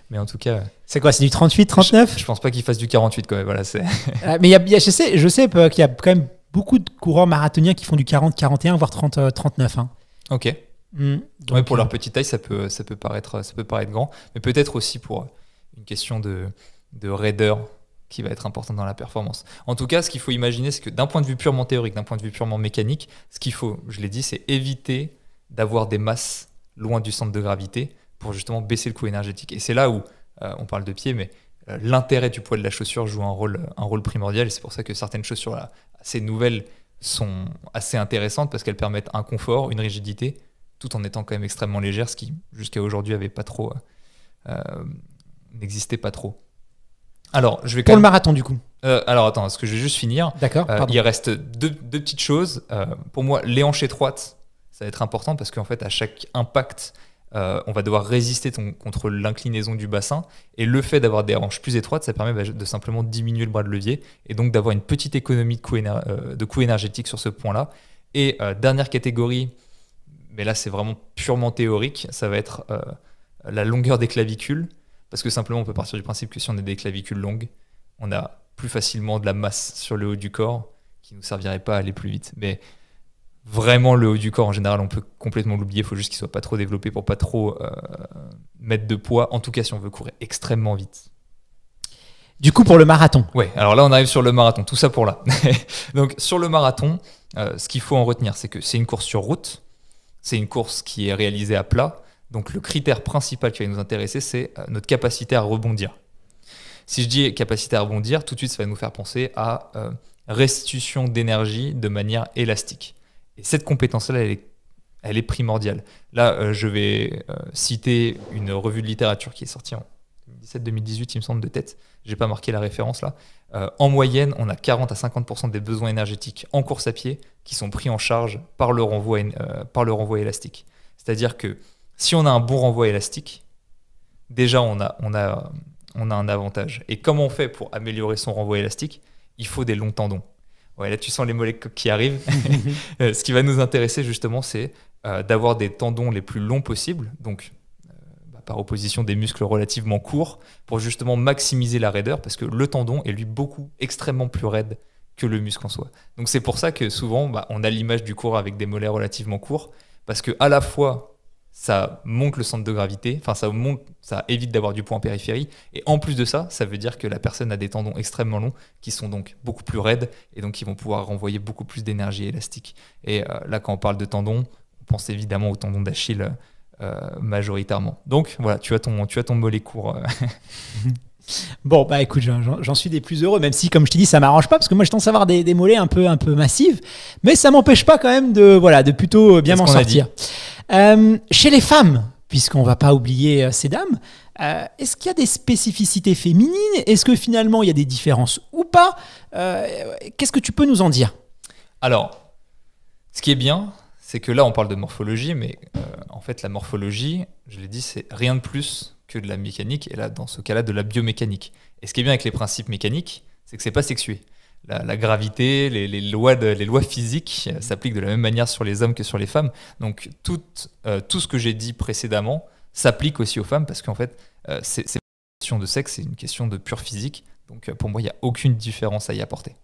mais en tout cas. Euh, c'est quoi C'est du 38, 39 je, pense pas qu'il fasse du 48 quand même. Voilà, c'est mais y je sais, je sais qu'il y a quand même beaucoup de coureurs marathoniens qui font du 40, 41, voire 30, 39. Hein. Ok. Mmh, pour leur petite taille, ça peut, ça peut, paraître, ça peut paraître grand, mais peut-être aussi pour une question de, de raideur qui va être important dans la performance. En tout cas, ce qu'il faut imaginer, c'est que d'un point de vue purement théorique, d'un point de vue purement mécanique, ce qu'il faut, je l'ai dit, c'est éviter d'avoir des masses loin du centre de gravité pour justement baisser le coût énergétique. Et c'est là où euh, on parle de pied, mais euh, l'intérêt du poids de la chaussure joue un rôle, un rôle primordial. C'est pour ça que certaines chaussures là, assez nouvelles sont assez intéressantes parce qu'elles permettent un confort, une rigidité, tout en étant quand même extrêmement légères, ce qui jusqu'à aujourd'hui euh, n'existait pas trop. Alors, je vais le marathon, du coup. Euh, alors attends, ce que je vais juste finir. D'accord. Euh, il reste deux, petites choses. Euh, pour moi, les hanches étroites, ça va être important parce qu'en fait, à chaque impact, on va devoir résister contre l'inclinaison du bassin. Et le fait d'avoir des hanches plus étroites, ça permet bah, de simplement diminuer le bras de levier et donc d'avoir une petite économie de de coût énergétique sur ce point-là. Et dernière catégorie, mais là c'est vraiment purement théorique, ça va être la longueur des clavicules. Parce que simplement, on peut partir du principe que si on a des clavicules longues, on a plus facilement de la masse sur le haut du corps qui ne nous servirait pas à aller plus vite. Mais vraiment, le haut du corps, en général, on peut complètement l'oublier. Il faut juste qu'il ne soit pas trop développé pour pas trop euh, mettre de poids, en tout cas si on veut courir extrêmement vite. Du coup, pour le marathon. Oui, alors là, on arrive sur le marathon. Tout ça pour là. Donc, sur le marathon, euh, ce qu'il faut en retenir, c'est que c'est une course sur route. C'est une course qui est réalisée à plat. Donc le critère principal qui va nous intéresser, c'est euh, notre capacité à rebondir. Si je dis capacité à rebondir, tout de suite, ça va nous faire penser à euh, restitution d'énergie de manière élastique. Et cette compétence-là, elle est, elle est, primordiale. Là, euh, je vais citer une revue de littérature qui est sortie en 2017-2018, il me semble, de tête. Je n'ai pas marqué la référence là. en moyenne, on a 40 à 50% des besoins énergétiques en course à pied qui sont pris en charge par le renvoi, par le renvoi élastique. C'est-à-dire que si on a un bon renvoi élastique, déjà on a, on a, on a un avantage. Et comment on fait pour améliorer son renvoi élastique Il faut des longs tendons. là tu sens les mollets qui arrivent. Euh, ce qui va nous intéresser justement, c'est euh, d'avoir des tendons les plus longs possibles, donc euh, bah, par opposition des muscles relativement courts, pour justement maximiser la raideur, parce que le tendon est lui beaucoup extrêmement plus raide que le muscle en soi. Donc c'est pour ça que souvent bah, on a l'image du cours avec des mollets relativement courts, parce que à la fois ça monte le centre de gravité, enfin ça monte, ça évite d'avoir du poids en périphérie. Et en plus de ça, ça veut dire que la personne a des tendons extrêmement longs qui sont donc beaucoup plus raides et donc qui vont pouvoir renvoyer beaucoup plus d'énergie élastique. Et euh, là, quand on parle de tendons, on pense évidemment aux tendons d'Achille euh, majoritairement. Donc voilà, tu as ton, tu as ton mollet court. Euh. Bon, bah écoute, j'en suis des plus heureux, même si, comme je t'ai dit, ça m'arrange pas, parce que moi, je tends à avoir des, mollets un peu, un peu massives, mais ça m'empêche pas quand même de, voilà, de plutôt bien m'en sortir. Euh, chez les femmes, puisqu'on ne va pas oublier euh, ces dames, euh, Est-ce qu'il y a des spécificités féminines Est-ce que finalement il y a des différences ou pas Qu'est-ce que tu peux nous en dire Alors, ce qui est bien, c'est que là on parle de morphologie, mais en fait la morphologie, je l'ai dit, c'est rien de plus que de la mécanique, et là dans ce cas-là de la biomécanique. Et ce qui est bien avec les principes mécaniques, c'est que c'est pas sexué la, gravité, les, lois les, lois physiques mhm. s'appliquent de la même manière sur les hommes que sur les femmes. Donc tout, euh, ce que j'ai dit précédemment s'applique aussi aux femmes parce qu'en fait, euh, c'est pas une question de sexe, c'est une question de pure physique. Donc euh, pour moi, il n'y a aucune différence à y apporter.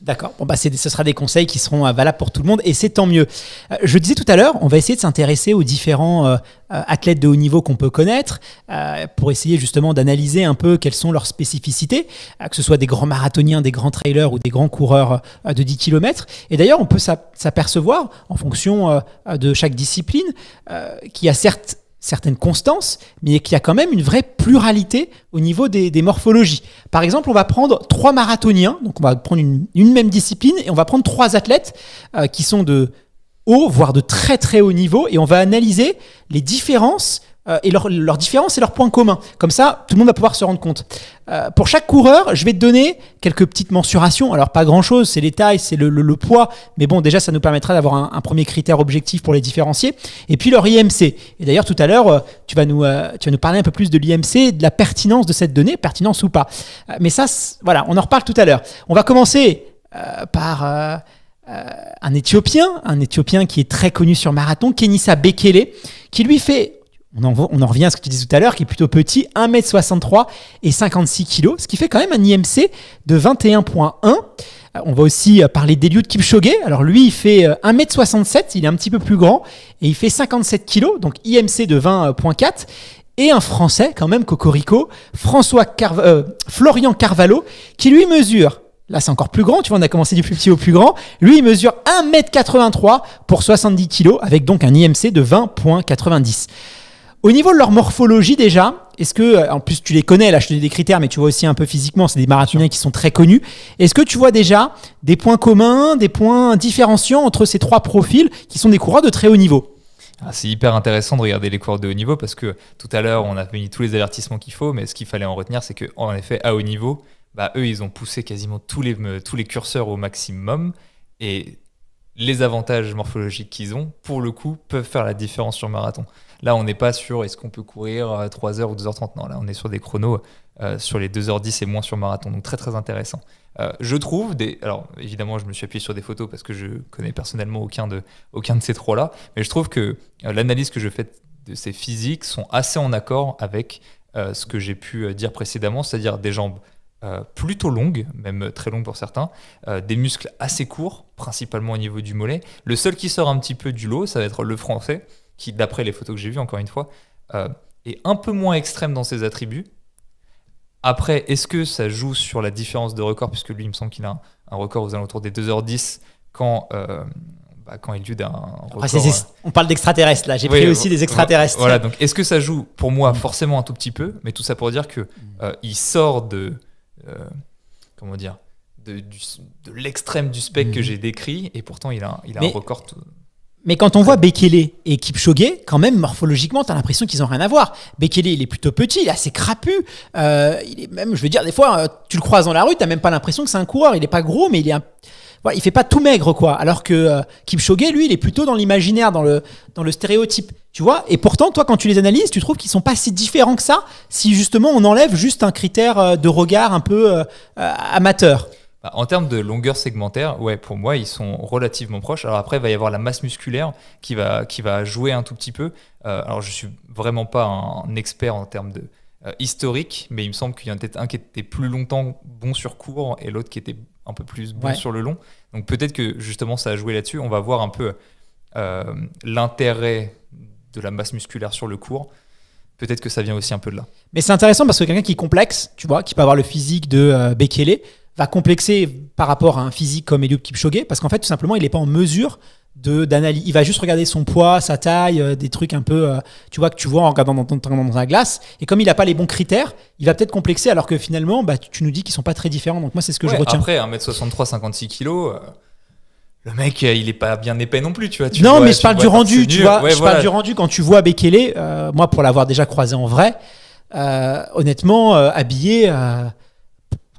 D'accord. Bon, bah, ce sera des conseils qui seront euh, valables pour tout le monde et c'est tant mieux. Euh, je disais tout à l'heure, on va essayer de s'intéresser aux différents euh, athlètes de haut niveau qu'on peut connaître pour essayer justement d'analyser un peu quelles sont leurs spécificités, que ce soit des grands marathoniens, des grands trailers ou des grands coureurs de 10 km. Et d'ailleurs, on peut s'apercevoir en fonction de chaque discipline qu'il y a certes certaines constances, mais qu'il y a quand même une vraie pluralité au niveau des, morphologies. Par exemple, on va prendre trois marathoniens, donc on va prendre une, même discipline, et on va prendre trois athlètes euh, qui sont de haut, voire de très très haut niveau, et on va analyser les différences euh, et leurs leur différences et leurs points communs. Comme ça, tout le monde va pouvoir se rendre compte. Euh, pour chaque coureur, je vais te donner quelques petites mensurations. Alors pas grand-chose, c'est les tailles, c'est le, poids, mais bon, déjà ça nous permettra d'avoir un, premier critère objectif pour les différencier. Et puis leur IMC. Et d'ailleurs tout à l'heure, euh, tu vas nous tu vas nous parler un peu plus de l'IMC, de la pertinence de cette donnée, pertinence ou pas. mais ça, voilà, on en reparle tout à l'heure. On va commencer par un Éthiopien, un Éthiopien qui est très connu sur marathon, Kenissa Bekele, qui lui fait on en, revient à ce que tu disais tout à l'heure, qui est plutôt petit, 1m63 et 56 kg, ce qui fait quand même un IMC de 21.1. Euh, on va aussi euh, parler d'Eliud Kipchoge. Alors lui, il fait 1m67, euh, il est un petit peu plus grand, et il fait 57 kg, donc IMC de 20.4 et un Français quand même, Cocorico, François Florian Carvalho, qui lui mesure, là c'est encore plus grand, tu vois, on a commencé du plus petit au plus grand, lui il mesure 1m83 pour 70 kg, avec donc un IMC de 20.90. Au niveau de leur morphologie déjà, est-ce que, euh, en plus tu les connais, là je te dis des critères, mais tu vois aussi un peu physiquement, c'est des marathoniens qui sont très connus. Est-ce que tu vois déjà des points communs, des points différenciants entre ces trois profils qui sont des coureurs de très haut niveau ah, c'est hyper intéressant de regarder les coureurs de haut niveau parce que tout à l'heure on a mis tous les avertissements qu'il faut, mais ce qu'il fallait en retenir c'est que en effet à haut niveau, bah, eux ils ont poussé quasiment tous les, euh, tous les curseurs au maximum et les avantages morphologiques qu'ils ont pour le coup peuvent faire la différence sur marathon. Là, on n'est pas sur est-ce qu'on peut courir 3 euh, heures ou 2h30. Non, là, on est sur des chronos euh, sur les 2h10 et moins sur marathon. Donc, très, très intéressant. Euh, je trouve des. Alors, évidemment, je me suis appuyé sur des photos parce que je connais personnellement aucun de, ces trois-là. Mais je trouve que l'analyse que je fais de ces physiques sont assez en accord avec ce que j'ai pu dire précédemment, c'est-à-dire des jambes plutôt longues, même très longues pour certains, des muscles assez courts, principalement au niveau du mollet. Le seul qui sort un petit peu du lot, ça va être le français, qui, d'après les photos que j'ai vues, encore une fois, euh, est un peu moins extrême dans ses attributs. Après, est-ce que ça joue sur la différence de record Puisque lui, il me semble qu'il a un, record aux alentours des 2h10 quand, euh, bah, quand il un d'un ah, euh, on parle d'extraterrestres là, j'ai pris euh, aussi des extraterrestres. Voilà, donc est-ce que ça joue pour moi mm. forcément un tout petit peu Mais tout ça pour dire que mm. il sort de. comment dire de, l'extrême du spec que mm. j'ai décrit, et pourtant il a, il a un record. Mais quand on voit Bekele et Kipchoge, quand même morphologiquement, tu as l'impression qu'ils ont rien à voir. Bekele, il est plutôt petit, il est assez crapu. Euh, il est même, je veux dire, des fois, euh, tu le croises dans la rue, t'as même pas l'impression que c'est un coureur. Il n'est pas gros, mais il est il fait pas tout maigre, quoi. Alors que euh, Kipchoge, lui, il est plutôt dans l'imaginaire, dans le, dans le stéréotype. Tu vois Et pourtant, toi, quand tu les analyses, tu trouves qu'ils sont pas si différents que ça si justement on enlève juste un critère de regard un peu amateur. Bah, en termes de longueur segmentaire, ouais, pour moi, ils sont relativement proches. Alors après, il va y avoir la masse musculaire qui va, qui va jouer un tout petit peu. Euh, alors je suis vraiment pas un expert en termes de euh, historique, mais il me semble qu'il y en a peut-être un qui était plus longtemps bon sur court et l'autre qui était un peu plus bon sur le long. Donc peut-être que justement ça a joué là-dessus. On va voir un peu euh, l'intérêt de la masse musculaire sur le court. Peut-être que ça vient aussi un peu de là. Mais c'est intéressant parce que quelqu'un qui est complexe, tu vois, qui peut avoir le physique de euh, Bekele, va complexer par rapport à un physique comme Eliud Kipchoge parce qu'en fait tout simplement il n'est pas en mesure de d'analyse il va juste regarder son poids sa taille euh, des trucs un peu euh, tu vois que tu vois en regardant dans, un dans la glace et comme il n'a pas les bons critères il va peut-être complexer alors que finalement bah, tu, nous dis qu'ils sont pas très différents donc moi c'est ce que je retiens après 1m63 56 kg le mec euh, il est pas bien épais non plus tu vois non mais je parle du rendu tu vois je parle du rendu quand tu vois Bekele moi pour l'avoir déjà croisé en vrai honnêtement habillé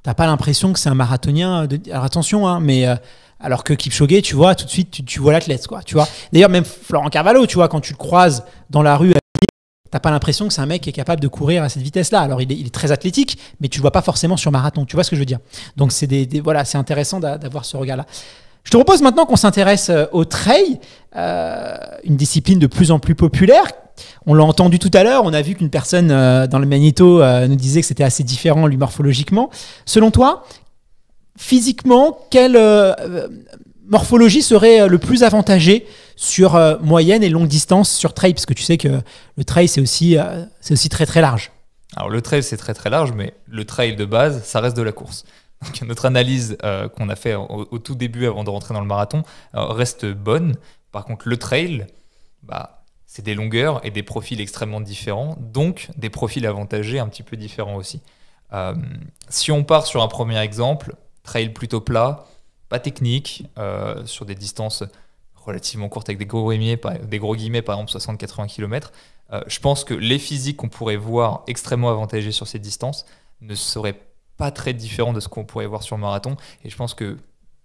T'as pas l'impression que c'est un marathonien. Euh, alors attention, hein, mais euh, alors que Kipchoge, tu vois, tout de suite, tu, vois l'athlète, quoi. Tu vois. D'ailleurs, même Florent Carvalho, tu vois, quand tu le croises dans la rue, t'as pas l'impression que c'est un mec qui est capable de courir à cette vitesse-là. Alors il est, très athlétique, mais tu le vois pas forcément sur marathon. Tu vois ce que je veux dire Donc c'est voilà, c'est intéressant d'avoir ce regard-là. Je te propose maintenant qu'on s'intéresse euh, au trail, euh, une discipline de plus en plus populaire. On l'a entendu tout à l'heure, on a vu qu'une personne euh, dans le Magneto nous disait que c'était assez différent lui morphologiquement. Selon toi, physiquement, quelle morphologie serait le plus avantagée sur moyenne et longue distance sur trail Parce que tu sais que le trail, c'est aussi, c'est aussi très très large. Alors le trail, c'est très très large, mais le trail de base, ça reste de la course notre analyse euh, qu'on a fait au, tout début avant de rentrer dans le marathon euh, reste bonne. Par contre, le trail, bah, c'est des longueurs et des profils extrêmement différents, donc des profils avantagés un petit peu différents aussi. Euh, si on part sur un premier exemple, trail plutôt plat, pas technique, sur des distances relativement courtes avec des gros guillemets, des gros guillemets par exemple 60-80 km, je pense que les physiques qu'on pourrait voir extrêmement avantagées sur ces distances ne seraient pas pas très différent de ce qu'on pourrait voir sur le marathon. Et je pense que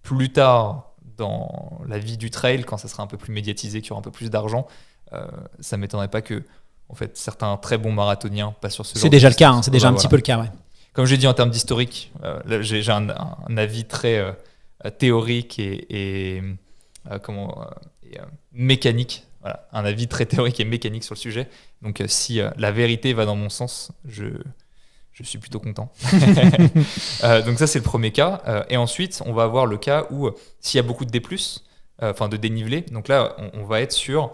plus tard dans la vie du trail, quand ça sera un peu plus médiatisé, qu'il y aura un peu plus d'argent, euh, ça m'étonnerait pas que en fait, certains très bons marathoniens passent sur ce C'est déjà le cas, hein, c'est déjà un petit peu le cas. Ouais. Comme j'ai dit en termes d'historique, euh, j'ai un, avis très euh, théorique et, comment, mécanique voilà, un avis très théorique et mécanique sur le sujet. Donc si la vérité va dans mon sens, je, je suis plutôt content. Euh, donc ça, c'est le premier cas. Euh, et ensuite, on va avoir le cas où euh, s'il y a beaucoup de D+, enfin de dénivelé, donc là, on, va être sur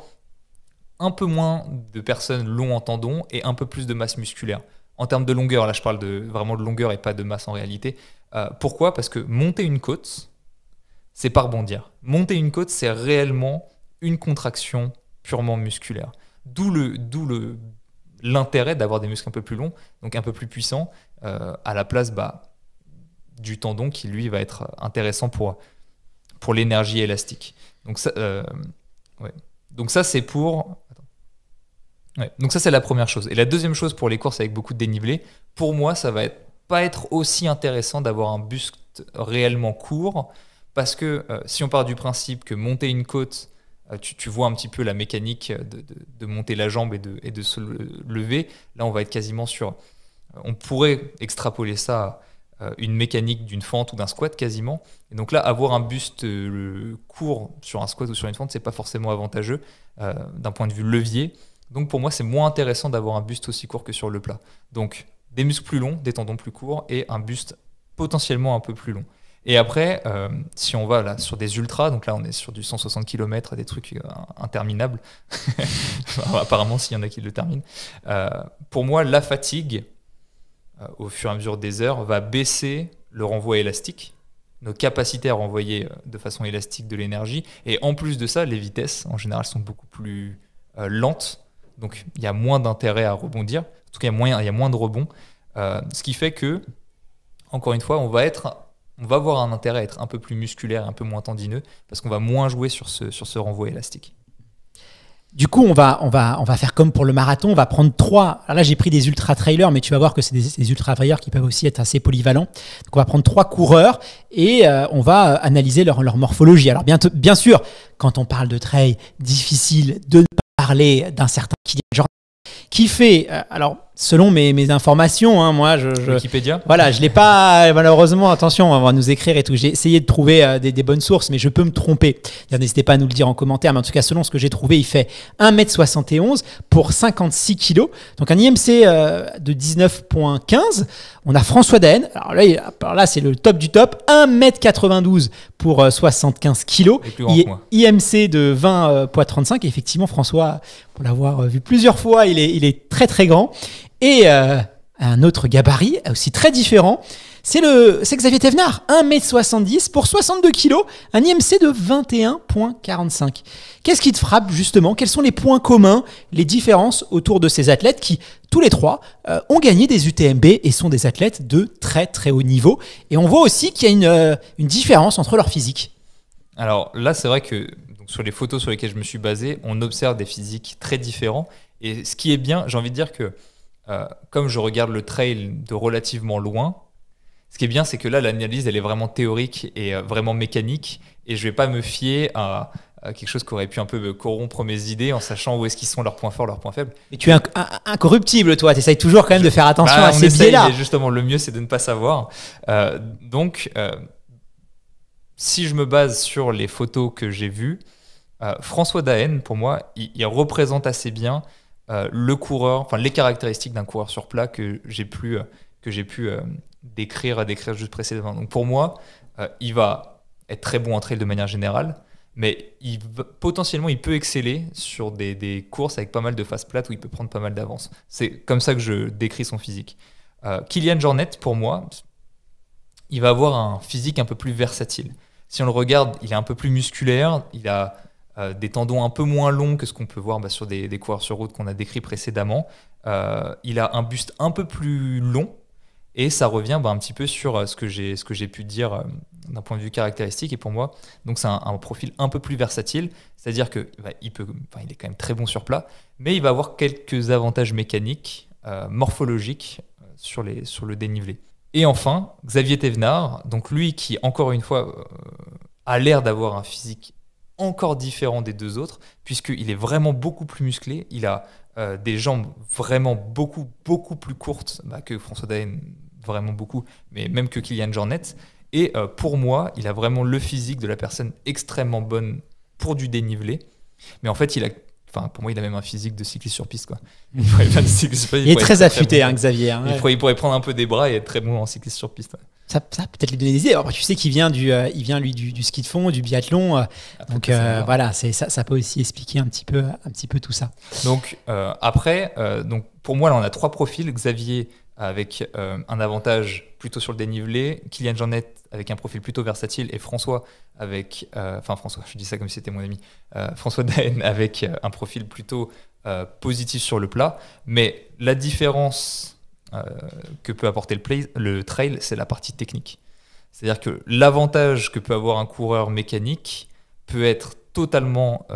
un peu moins de personnes longs en tendons et un peu plus de masse musculaire. En termes de longueur, là, je parle de, vraiment de longueur et pas de masse en réalité. pourquoi Parce que monter une côte, c'est pas rebondir. Monter une côte, c'est réellement une contraction purement musculaire. D'où le, d'où le l'intérêt d'avoir des muscles un peu plus longs, donc un peu plus puissants, euh, à la place bah, du tendon qui lui va être intéressant pour, pour l'énergie élastique. Donc ça, euh, donc ça c'est pour. Donc ça c'est la première chose. Et la deuxième chose pour les courses avec beaucoup de dénivelé, pour moi ça va être, pas être aussi intéressant d'avoir un buste réellement court parce que euh, si on part du principe que monter une côte euh, tu, vois un petit peu la mécanique de, monter la jambe et de, se lever. Là, on va être quasiment sur. Euh, on pourrait extrapoler ça à euh, une mécanique d'une fente ou d'un squat quasiment. Et donc là, avoir un buste court sur un squat ou sur une fente, c'est pas forcément avantageux d'un point de vue levier. Donc pour moi, c'est moins intéressant d'avoir un buste aussi court que sur le plat. Donc des muscles plus longs, des tendons plus courts et un buste potentiellement un peu plus long. Et après, euh, si on va là sur des ultras, donc là on est sur du 160 km, des trucs euh, interminables. Apparemment, s'il y en a qui le terminent. Euh, pour moi, la fatigue, au fur et à mesure des heures, va baisser le renvoi élastique, nos capacités à renvoyer de façon élastique de l'énergie. Et en plus de ça, les vitesses en général sont beaucoup plus lentes. Donc il y a moins d'intérêt à rebondir. En tout cas, il y a moins, il y moins de rebonds ce qui fait que, encore une fois, on va être on va avoir un intérêt à être un peu plus musculaire, un peu moins tendineux, parce qu'on va moins jouer sur ce, sur ce renvoi élastique. Du coup, on va, on, va, on va faire comme pour le marathon, on va prendre trois. Alors là, j'ai pris des ultra trailers, mais tu vas voir que c'est des, ultra trailers qui peuvent aussi être assez polyvalents. Donc, on va prendre trois coureurs et euh, on va euh, analyser leur, leur morphologie. Alors, bien, sûr, quand on parle de trail, difficile de ne pas parler d'un certain Kylian qui fait, euh, alors selon mes, mes informations, hein, moi, je, je, Wikipédia. Voilà, je l'ai pas. Malheureusement, attention, on va nous écrire et tout. J'ai essayé de trouver euh, des, des, bonnes sources, mais je peux me tromper. N'hésitez pas à nous le dire en commentaire. Mais en tout cas, selon ce que j'ai trouvé, il fait 1m71 pour 56 kg. Donc un IMC euh, de 19,15. On a François Daen. Alors là, là c'est le top du top. 1m92 pour 75 kg. IMC de 20,35. Euh, effectivement, François, pour l'avoir vu plusieurs fois, il est, il est très très grand. Et euh, un autre gabarit, aussi très différent, c'est le c'est Xavier Thévenard, 1m70 pour 62 kg, un IMC de 21.45. Qu'est-ce qui te frappe justement Quels sont les points communs, les différences autour de ces athlètes qui, tous les trois, euh, ont gagné des UTMB et sont des athlètes de très très haut niveau Et on voit aussi qu'il y a une, euh, une, différence entre leur physique. Alors là, c'est vrai que donc, sur les photos sur lesquelles je me suis basé, on observe des physiques très différents. Et ce qui est bien, j'ai envie de dire que euh, comme je regarde le trail de relativement loin, ce qui est bien, c'est que là, l'analyse, elle est vraiment théorique et euh, vraiment mécanique, et je ne vais pas me fier à, quelque chose qui aurait pu un peu me corrompre mes idées en sachant où est-ce qu'ils sont leurs points forts, leurs points faibles. Mais tu es incorruptible, toi, tu essayes toujours quand même de faire attention bah, à ces biais-là. Justement, le mieux, c'est de ne pas savoir. Euh, donc, si je me base sur les photos que j'ai vues, François Daen, pour moi, il représente assez bien euh, le coureur, enfin les caractéristiques d'un coureur sur plat que j'ai pu, euh, que j'ai pu euh, décrire décrire, décrire juste précédemment. Donc pour moi, il va être très bon en trail de manière générale, mais potentiellement il peut exceller sur des, des, courses avec pas mal de faces plates où il peut prendre pas mal d'avance. C'est comme ça que je décris son physique. Kylian Jornet, pour moi, il va avoir un physique un peu plus versatile. Si on le regarde, il est un peu plus musculaire, il a euh, des tendons un peu moins longs que ce qu'on peut voir bah, sur des, coureurs sur route qu'on a décrit précédemment. Euh, il a un buste un peu plus long et ça revient bah, un petit peu sur euh, ce que j'ai ce que j'ai pu dire d'un point de vue caractéristique et pour moi donc c'est un, profil un peu plus versatile, c'est-à-dire que bah, il peut il est quand même très bon sur plat, mais il va avoir quelques avantages mécaniques, morphologiques sur les sur le dénivelé. Et enfin, Xavier Tevenard, donc lui qui, encore une fois, a l'air d'avoir un physique encore différent des deux autres, puisqu'il est vraiment beaucoup plus musclé. Il a euh, des jambes vraiment beaucoup, beaucoup plus courtes bah, que François Daen, vraiment beaucoup, mais même que Kylian Jornet. Et euh, pour moi, il a vraiment le physique de la personne extrêmement bonne pour du dénivelé. Mais en fait, il a Enfin, pour moi, il a même un physique de cycliste sur piste. Quoi. Il, est très affûté, hein, Xavier. Hein, il, pourrait, prendre un peu des bras et être très bon en cycliste sur piste. Ça, ça peut-être lui donner des idées. tu sais qu'il vient, du, euh, il vient lui, du, ski de fond, du biathlon. Euh, donc euh, voilà, voilà, ça, ça peut aussi expliquer un petit peu, un petit peu tout ça. Donc après, donc, pour moi, là, on a trois profils. Xavier avec un avantage plutôt sur le dénivelé, Kylian Jornet avec un profil plutôt versatile, et François avec, euh, enfin François, je dis ça comme si c'était mon ami, euh, François Daen avec euh, un profil plutôt positif sur le plat. Mais la différence que peut apporter le, le trail, c'est la partie technique. C'est-à-dire que l'avantage que peut avoir un coureur mécanique peut être totalement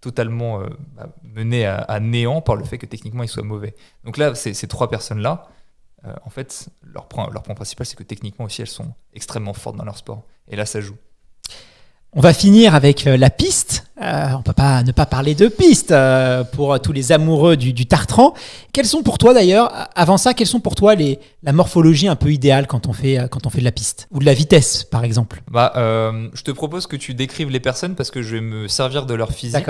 totalement bah, mené à, néant par le fait que techniquement il soit mauvais. Donc là, ces trois personnes-là, euh, en fait, leur point, leur point principal, c'est que techniquement aussi, elles sont extrêmement fortes dans leur sport. Et là, ça joue. On va finir avec euh, la piste. On euh, on peut pas ne pas parler de piste pour tous les amoureux du, du, tartran. Quelles sont pour toi d'ailleurs, avant ça, quelles sont pour toi les, la morphologie un peu idéale quand on, fait, quand on fait de la piste Ou de la vitesse par exemple bah, Je te propose que tu décrives les personnes parce que je vais me servir de leur physique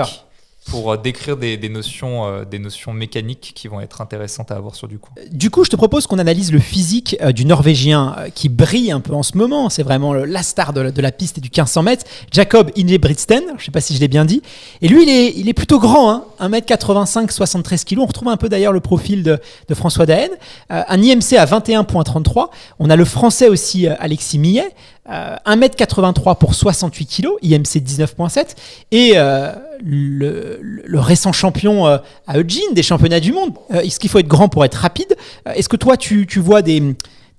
pour euh, décrire des, des notions, euh, des notions mécaniques qui vont être intéressantes à avoir sur du coup. Euh, du coup, je te propose qu'on analyse le physique du Norvégien qui brille un peu en ce moment. C'est vraiment la star de, la piste et du 1500 mètres, Jacob Ingebrigtsen. Je ne sais pas si je l'ai bien dit. Et lui, il est, il est plutôt grand, hein, 1m85, 73 kg. On retrouve un peu d'ailleurs le profil de, de François Daen. un IMC à 21,33. On a le français aussi, Alexis Millet, 1m83 euh, pour 68 kg, IMC 19.7, et euh, le, récent champion euh, à Eugene des championnats du monde. Est-ce qu'il faut être grand pour être rapide Est-ce que toi, tu, vois des,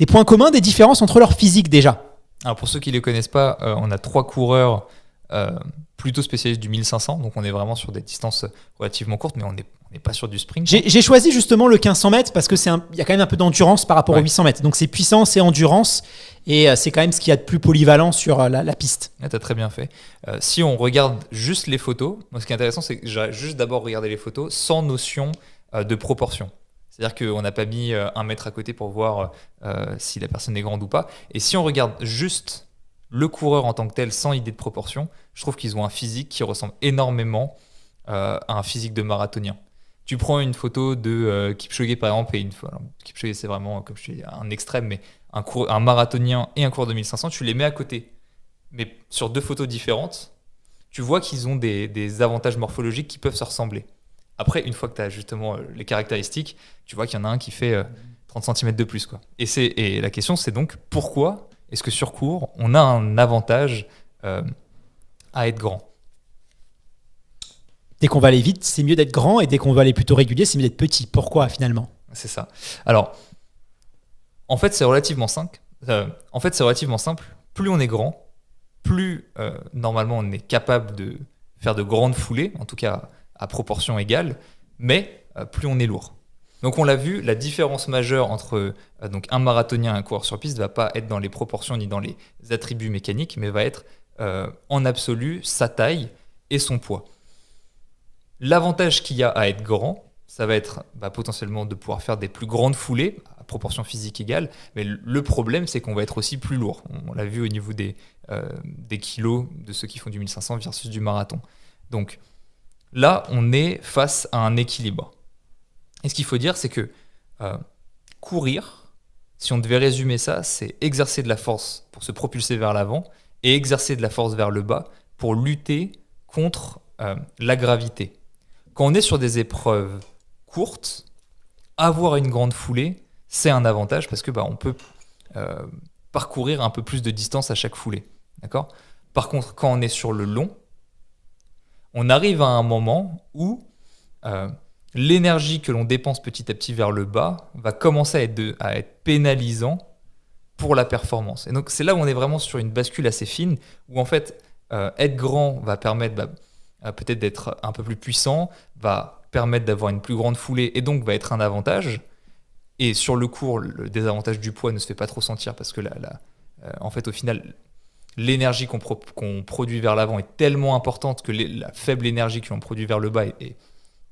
points communs, des différences entre leur physique déjà Alors pour ceux qui ne les connaissent pas, on a trois coureurs plutôt spécialistes du 1500, donc on est vraiment sur des distances relativement courtes, mais on n'est on n'est pas sur du sprint. J'ai choisi justement le 1500 mètres parce que c'est il y a quand même un peu d'endurance par rapport au aux 800 mètres. Donc c'est puissance et endurance et euh, c'est quand même ce qu'il y a de plus polyvalent sur euh, la, piste. Ah, tu as très bien fait. Euh, si on regarde juste les photos, moi ce qui est intéressant c'est que j'ai juste d'abord regardé les photos sans notion de proportion. C'est-à-dire qu'on n'a pas mis un mètre à côté pour voir si la personne est grande ou pas. Et si on regarde juste le coureur en tant que tel sans idée de proportion, je trouve qu'ils ont un physique qui ressemble énormément à un physique de marathonien tu prends une photo de euh, Kipchoge par exemple et une fois, Kipchoge c'est vraiment euh, comme je dis un extrême mais un un marathonien et un cours de 1500 tu les mets à côté mais sur deux photos différentes tu vois qu'ils ont des, avantages morphologiques qui peuvent se ressembler après une fois que tu as justement euh, les caractéristiques tu vois qu'il y en a un qui fait 30 cm de plus quoi et c'est la question c'est donc pourquoi est-ce que sur cours on a un avantage à être grand Dès qu'on va aller vite, c'est mieux d'être grand et dès qu'on va aller plutôt régulier, c'est mieux d'être petit. Pourquoi finalement C'est ça. Alors, en fait, c'est relativement simple. Euh, en fait, c'est relativement simple. Plus on est grand, plus euh, normalement on est capable de faire de grandes foulées, en tout cas à proportion égale, mais euh, plus on est lourd. Donc on l'a vu, la différence majeure entre donc un marathonien et un coureur sur piste va pas être dans les proportions ni dans les attributs mécaniques, mais va être en absolu sa taille et son poids. L'avantage qu'il y a à être grand, ça va être bah, potentiellement de pouvoir faire des plus grandes foulées à proportion physique égale, mais le problème c'est qu'on va être aussi plus lourd. On, l'a vu au niveau euh, des, kilos de ceux qui font du 1500 versus du marathon. Donc là, on est face à un équilibre. Et ce qu'il faut dire, c'est que euh, courir, si on devait résumer ça, c'est exercer de la force pour se propulser vers l'avant et exercer de la force vers le bas pour lutter contre euh, la gravité quand on est sur des épreuves courtes, avoir une grande foulée, c'est un avantage parce que bah, on peut euh, parcourir un peu plus de distance à chaque foulée. D'accord Par contre, quand on est sur le long, on arrive à un moment où euh, l'énergie que l'on dépense petit à petit vers le bas va commencer à être, pénalisant pour la performance. Et donc c'est là où on est vraiment sur une bascule assez fine, où en fait euh, être grand va permettre bah, euh, peut-être d'être un peu plus puissant, va permettre d'avoir une plus grande foulée et donc va être un avantage. Et sur le court, le désavantage du poids ne se fait pas trop sentir parce que là, euh, en fait, au final, l'énergie qu'on produit vers l'avant est tellement importante que la faible énergie qu'on produit vers le bas est,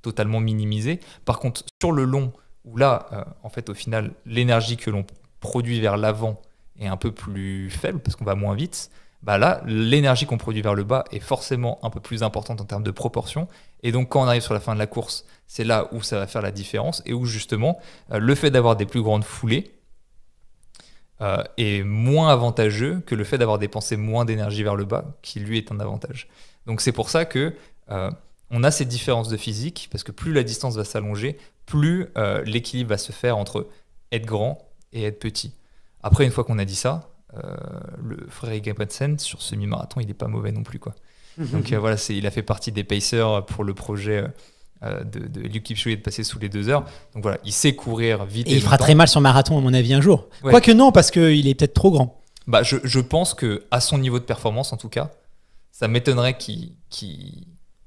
totalement minimisée. Par contre, sur le long, où là, euh, en fait, au final, l'énergie que l'on produit vers l'avant est un peu plus faible parce qu'on va moins vite, bah là, l'énergie qu'on produit vers le bas est forcément un peu plus importante en termes de proportion. Et donc, quand on arrive sur la fin de la course, c'est là où ça va faire la différence et où justement, euh, le fait d'avoir des plus grandes foulées euh, est moins avantageux que le fait d'avoir dépensé moins d'énergie vers le bas, qui lui est un avantage. Donc, c'est pour ça que euh, on a ces différences de physique parce que plus la distance va s'allonger, plus l'équilibre va se faire entre être grand et être petit. Après, une fois qu'on a dit ça, euh, le frère Gabrielsen sur semi-marathon, il n'est pas mauvais non plus. Quoi. Mhm. Donc euh, voilà, il a fait partie des pacers pour le projet euh, de, de Luke de passer sous les deux heures. Donc voilà, il sait courir vite. Et, il fera très mal sur marathon, à mon avis, un jour. quoi Quoique non, parce qu'il est peut-être trop grand. Bah, je, pense que à son niveau de performance, en tout cas, ça m'étonnerait qu'il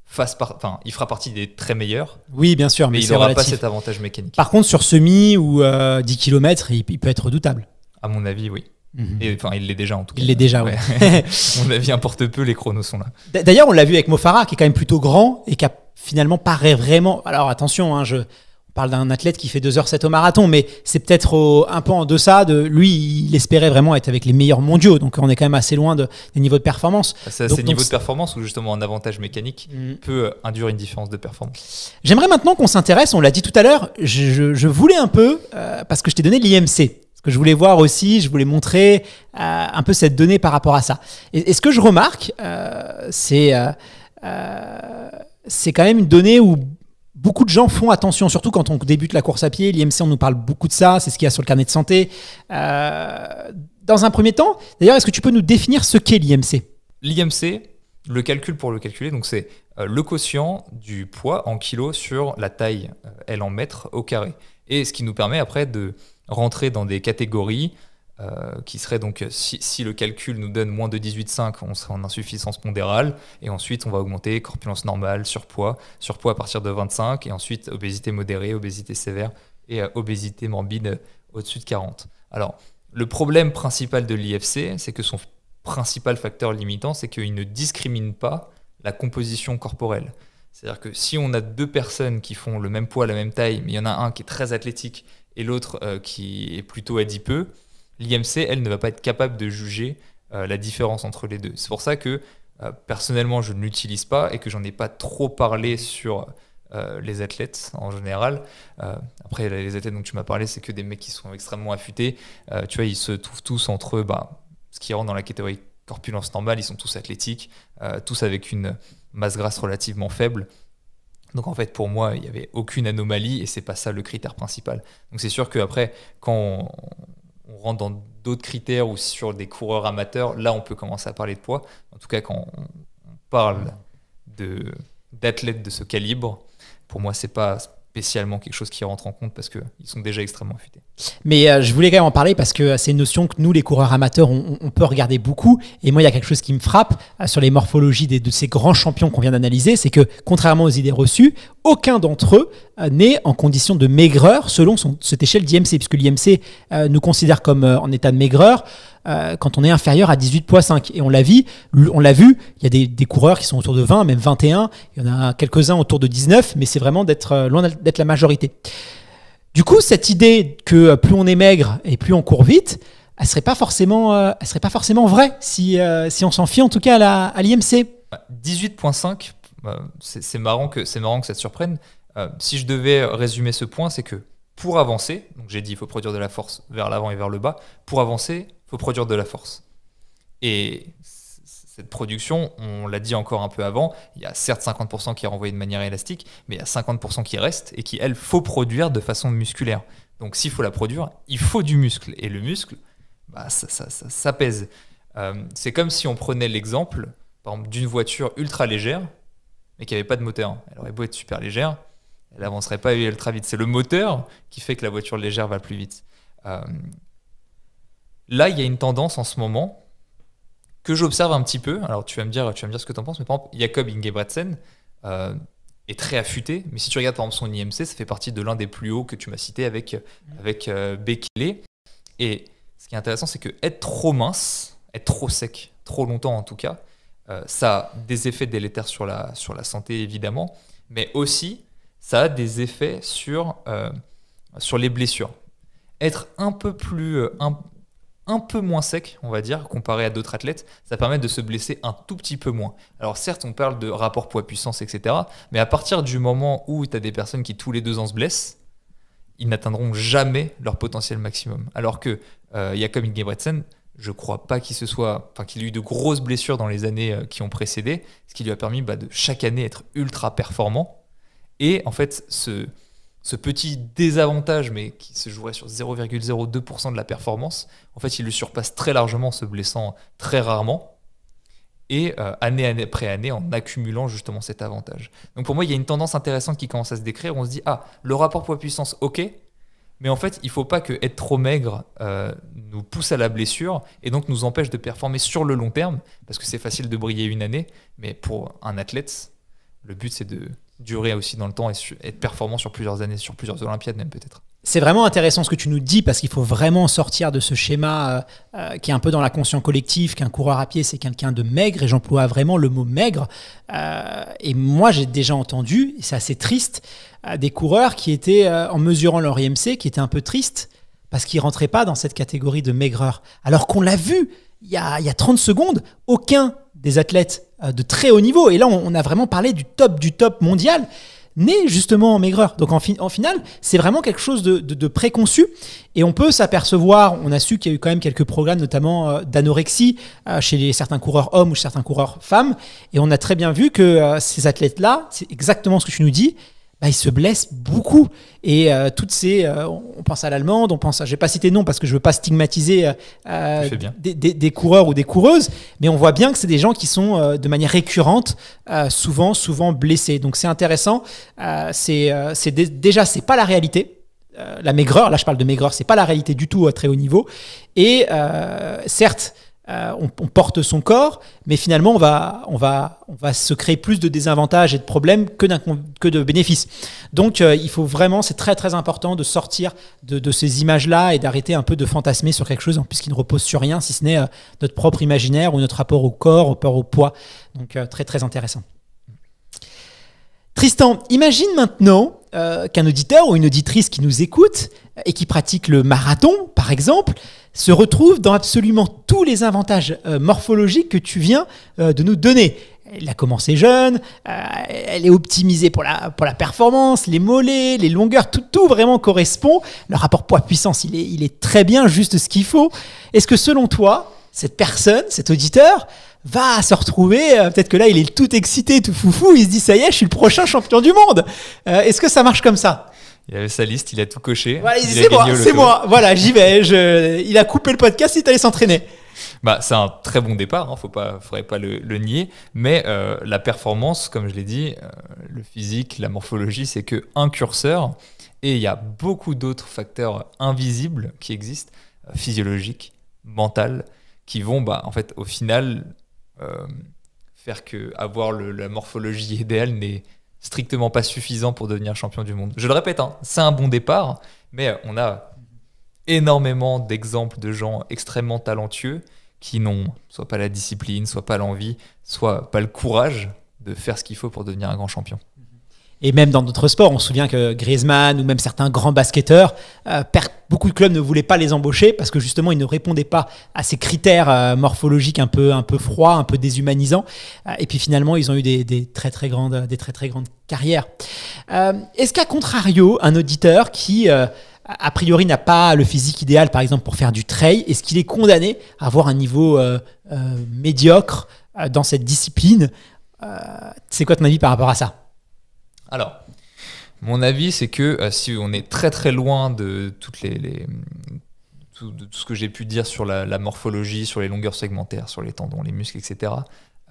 fasse par... enfin, il fera partie des très meilleurs. Oui, bien sûr, mais, il n'aura pas cet avantage mécanique. Par contre, sur semi ou 10 km, il peut être redoutable. À mon avis, oui. Mhm. Enfin, il l'est déjà en tout cas. Il l'est déjà, ouais. On Mon avis importe peu, les chronos sont là. D'ailleurs, on l'a vu avec Mofara, qui est quand même plutôt grand et qui a finalement paraît vraiment. Alors attention, hein, je on parle d'un athlète qui fait 2h7 au marathon, mais c'est peut-être un peu en deçà de. Lui, il espérait vraiment être avec les meilleurs mondiaux, donc on est quand même assez loin des niveaux de performance. Ah, c'est ces niveaux de performance ou justement un avantage mécanique mm. peut euh, induire une différence de performance. J'aimerais maintenant qu'on s'intéresse, on l'a dit tout à l'heure, je, voulais un peu, euh, parce que je t'ai donné l'IMC je voulais voir aussi, je voulais montrer euh, un peu cette donnée par rapport à ça. Et, ce que je remarque, euh, c'est euh, c'est quand même une donnée où beaucoup de gens font attention, surtout quand on débute la course à pied. L'IMC, on nous parle beaucoup de ça, c'est ce qu'il y a sur le carnet de santé. dans un premier temps, d'ailleurs, est-ce que tu peux nous définir ce qu'est l'IMC L'IMC, le calcul pour le calculer, donc c'est le quotient du poids en kilos sur la taille, elle en mètres, au carré. Et ce qui nous permet après de rentrer dans des catégories euh, qui seraient donc, si, le calcul nous donne moins de 18,5, on serait en insuffisance pondérale, et ensuite on va augmenter corpulence normale, surpoids, surpoids à partir de 25, et ensuite obésité modérée, obésité sévère, et euh, obésité morbide euh, au-dessus de 40. Alors, le problème principal de l'IFC, c'est que son principal facteur limitant, c'est qu'il ne discrimine pas la composition corporelle. C'est-à-dire que si on a deux personnes qui font le même poids, la même taille, mais il y en a un qui est très athlétique et l'autre euh, qui est plutôt adipeux, l'IMC, elle, ne va pas être capable de juger euh, la différence entre les deux. C'est pour ça que euh, personnellement, je ne l'utilise pas et que j'en ai pas trop parlé sur les athlètes en général. après, les athlètes dont tu m'as parlé, c'est que des mecs qui sont extrêmement affûtés. tu vois, ils se trouvent tous entre bah, ce qui rentre dans la catégorie corpulence normale, ils sont tous athlétiques, tous avec une masse grasse relativement faible. Donc en fait, pour moi, il n'y avait aucune anomalie et c'est pas ça le critère principal. Donc c'est sûr qu'après, quand on, rentre dans d'autres critères ou sur des coureurs amateurs, là on peut commencer à parler de poids. En tout cas, quand on, parle de d'athlètes de ce calibre, pour moi, c'est pas spécialement quelque chose qui rentre en compte parce qu'ils sont déjà extrêmement affûtés. Mais euh, je voulais quand même en parler parce que euh, c'est une notion que nous, les coureurs amateurs, on, peut regarder beaucoup. Et moi, il y a quelque chose qui me frappe euh, sur les morphologies de ces grands champions qu'on vient d'analyser, c'est que contrairement aux idées reçues, aucun d'entre eux n'est en condition de maigreur selon cette échelle d'IMC, puisque l'IMC nous considère comme en état de maigreur. Euh, quand on est inférieur à 18,5. Et on l'a vu, on l'a vu, il y a des, coureurs qui sont autour de 20, même 21. Il y en a quelques-uns autour de 19, mais c'est vraiment d'être euh, loin d'être la majorité. Du coup, cette idée que euh, plus on est maigre et plus on court vite, elle serait pas forcément, serait pas forcément vraie si, si on s'en fie en tout cas à l'IMC. 18,5, bah, bah, c'est marrant que c'est marrant que ça te surprenne. si je devais résumer ce point, c'est que pour avancer, donc j'ai dit il faut produire de la force vers l'avant et vers le bas. Pour avancer, faut produire de la force. Et cette production, on l'a dit encore un peu avant, il y a certes 50% qui est renvoyé de manière élastique, mais il y a 50% qui reste et qui, elle, faut produire de façon musculaire. Donc s'il faut la produire, il faut du muscle. Et le muscle, bah, ça, ça, pèse. Euh, c'est comme si on prenait l'exemple, d'une voiture ultra légère, mais qui n'avait pas de moteur. Elle aurait beau être super légère, elle n'avancerait pas ultra vite. C'est le moteur qui fait que la voiture légère va plus vite. Euh, Là, il y a une tendance en ce moment que j'observe un petit peu. Alors, tu vas me dire, tu vas me dire ce que tu en penses, mais par exemple, Jacob Ingebretsen euh, est très affûté. Mais si tu regardes par exemple son IMC, ça fait partie de l'un des plus hauts que tu m'as cité avec, mmh. avec euh, Bekele. Et ce qui est intéressant, c'est que être trop mince, être trop sec, trop longtemps en tout cas, euh, ça a des effets délétères sur la, sur la santé évidemment, mais aussi ça a des effets sur, sur les blessures. Être un peu plus, un, un peu moins sec, on va dire, comparé à d'autres athlètes, ça permet de se blesser un tout petit peu moins. Alors certes, on parle de rapport poids-puissance, etc. Mais à partir du moment où tu as des personnes qui tous les deux ans se blessent, ils n'atteindront jamais leur potentiel maximum. Alors que euh, Jakob Ingebretsen, je crois pas qu'il se soit, enfin qu'il ait eu de grosses blessures dans les années euh, qui ont précédé, ce qui lui a permis bah, de chaque année être ultra performant. Et en fait, ce, ce petit désavantage, mais qui se jouerait sur 0,02% de la performance, en fait, il le surpasse très largement en se blessant très rarement et euh, année, après année en accumulant justement cet avantage. Donc pour moi, il y a une tendance intéressante qui commence à se décrire. On se dit, ah, le rapport poids-puissance, ok, mais en fait, il ne faut pas que être trop maigre euh, nous pousse à la blessure et donc nous empêche de performer sur le long terme, parce que c'est facile de briller une année, mais pour un athlète, le but c'est de durer aussi dans le temps et être performant sur plusieurs années, sur plusieurs Olympiades même peut-être. C'est vraiment intéressant ce que tu nous dis parce qu'il faut vraiment sortir de ce schéma euh, euh, qui est un peu dans la conscience collective qu'un coureur à pied c'est quelqu'un de maigre et j'emploie vraiment le mot maigre. Euh, et moi j'ai déjà entendu, c'est assez triste, des coureurs qui étaient en mesurant leur IMC qui étaient un peu tristes parce qu'ils rentraient pas dans cette catégorie de maigreur. Alors qu'on l'a vu il y, a, il y a 30 secondes, aucun des athlètes euh, de très haut niveau. Et là, on, a vraiment parlé du top du top mondial né justement en maigreur. Donc en, en finale, c'est vraiment quelque chose de, de, préconçu et on peut s'apercevoir, on a su qu'il y a eu quand même quelques programmes notamment euh, d'anorexie euh, chez certains coureurs hommes ou certains coureurs femmes et on a très bien vu que ces athlètes-là, c'est exactement ce que tu nous dis, bah, ils se blessent beaucoup. Et euh, toutes ces, euh, on pense à l'allemande, on pense, à, je vais pas citer nom parce que je veux pas stigmatiser euh, des, des, coureurs ou des coureuses, mais on voit bien que c'est des gens qui sont de manière récurrente, souvent, souvent blessés. Donc c'est intéressant. c'est, c'est déjà, c'est pas la réalité. La maigreur, là je parle de maigreur, c'est pas la réalité du tout à très haut niveau. Et certes, euh, on, porte son corps, mais finalement, on va, on va, on va se créer plus de désavantages et de problèmes que, que de bénéfices. Donc, euh, il faut vraiment, c'est très très important de sortir de, ces images-là et d'arrêter un peu de fantasmer sur quelque chose, hein, puisqu'il ne repose sur rien, si ce n'est euh, notre propre imaginaire ou notre rapport au corps, au peur au poids. Donc, très très intéressant. Tristan, imagine maintenant qu'un auditeur ou une auditrice qui nous écoute et qui pratique le marathon, par exemple, se retrouve dans absolument tous les avantages euh, morphologiques que tu viens euh, de nous donner. Elle a commencé jeune, euh, elle est optimisée pour la, pour la performance, les mollets, les longueurs, tout, tout vraiment correspond. Le rapport poids-puissance, il est, il est très bien, juste ce qu'il faut. Est-ce que selon toi, cette personne, cet auditeur, va se retrouver, peut-être que là, il est tout excité, tout foufou, il se dit, ça y est, je suis le prochain champion du monde. Est-ce que ça marche comme ça il avait sa liste, il a tout coché. c'est moi, c'est moi. Voilà, j'y vais. Il a coupé le podcast, il est allé s'entraîner. Bah, c'est un très bon départ, il hein, pas, ne faudrait pas le, nier. Mais euh, la performance, comme je l'ai dit, euh, le physique, la morphologie, c'est que un curseur. Et il y a beaucoup d'autres facteurs invisibles qui existent, euh, physiologiques, mentales, qui vont, bah, en fait, au final, faire que avoir la morphologie idéale n'est strictement pas suffisant pour devenir champion du monde. Je le répète, hein, c'est un bon départ, mais on a énormément d'exemples de gens extrêmement talentueux qui n'ont soit pas la discipline, soit pas l'envie, soit pas le courage de faire ce qu'il faut pour devenir un grand champion. Et même dans d'autres sports, on se souvient que Griezmann ou même certains grands basketteurs, euh, beaucoup de clubs ne voulaient pas les embaucher parce que justement ils ne répondaient pas à ces critères euh, morphologiques un peu, un peu froids, un peu déshumanisants. Euh, et puis finalement, ils ont eu des, très, très grandes, des très très grandes carrières. Est-ce qu'à contrario, un auditeur qui a priori n'a pas le physique idéal, par exemple, pour faire du trail, est-ce qu'il est condamné à avoir un niveau médiocre dans cette discipline C'est quoi ton avis par rapport à ça alors, mon avis, c'est que euh, si on est très très loin de toutes les, tout, de tout ce que j'ai pu dire sur la, morphologie, sur les longueurs segmentaires, sur les tendons, les muscles, etc.,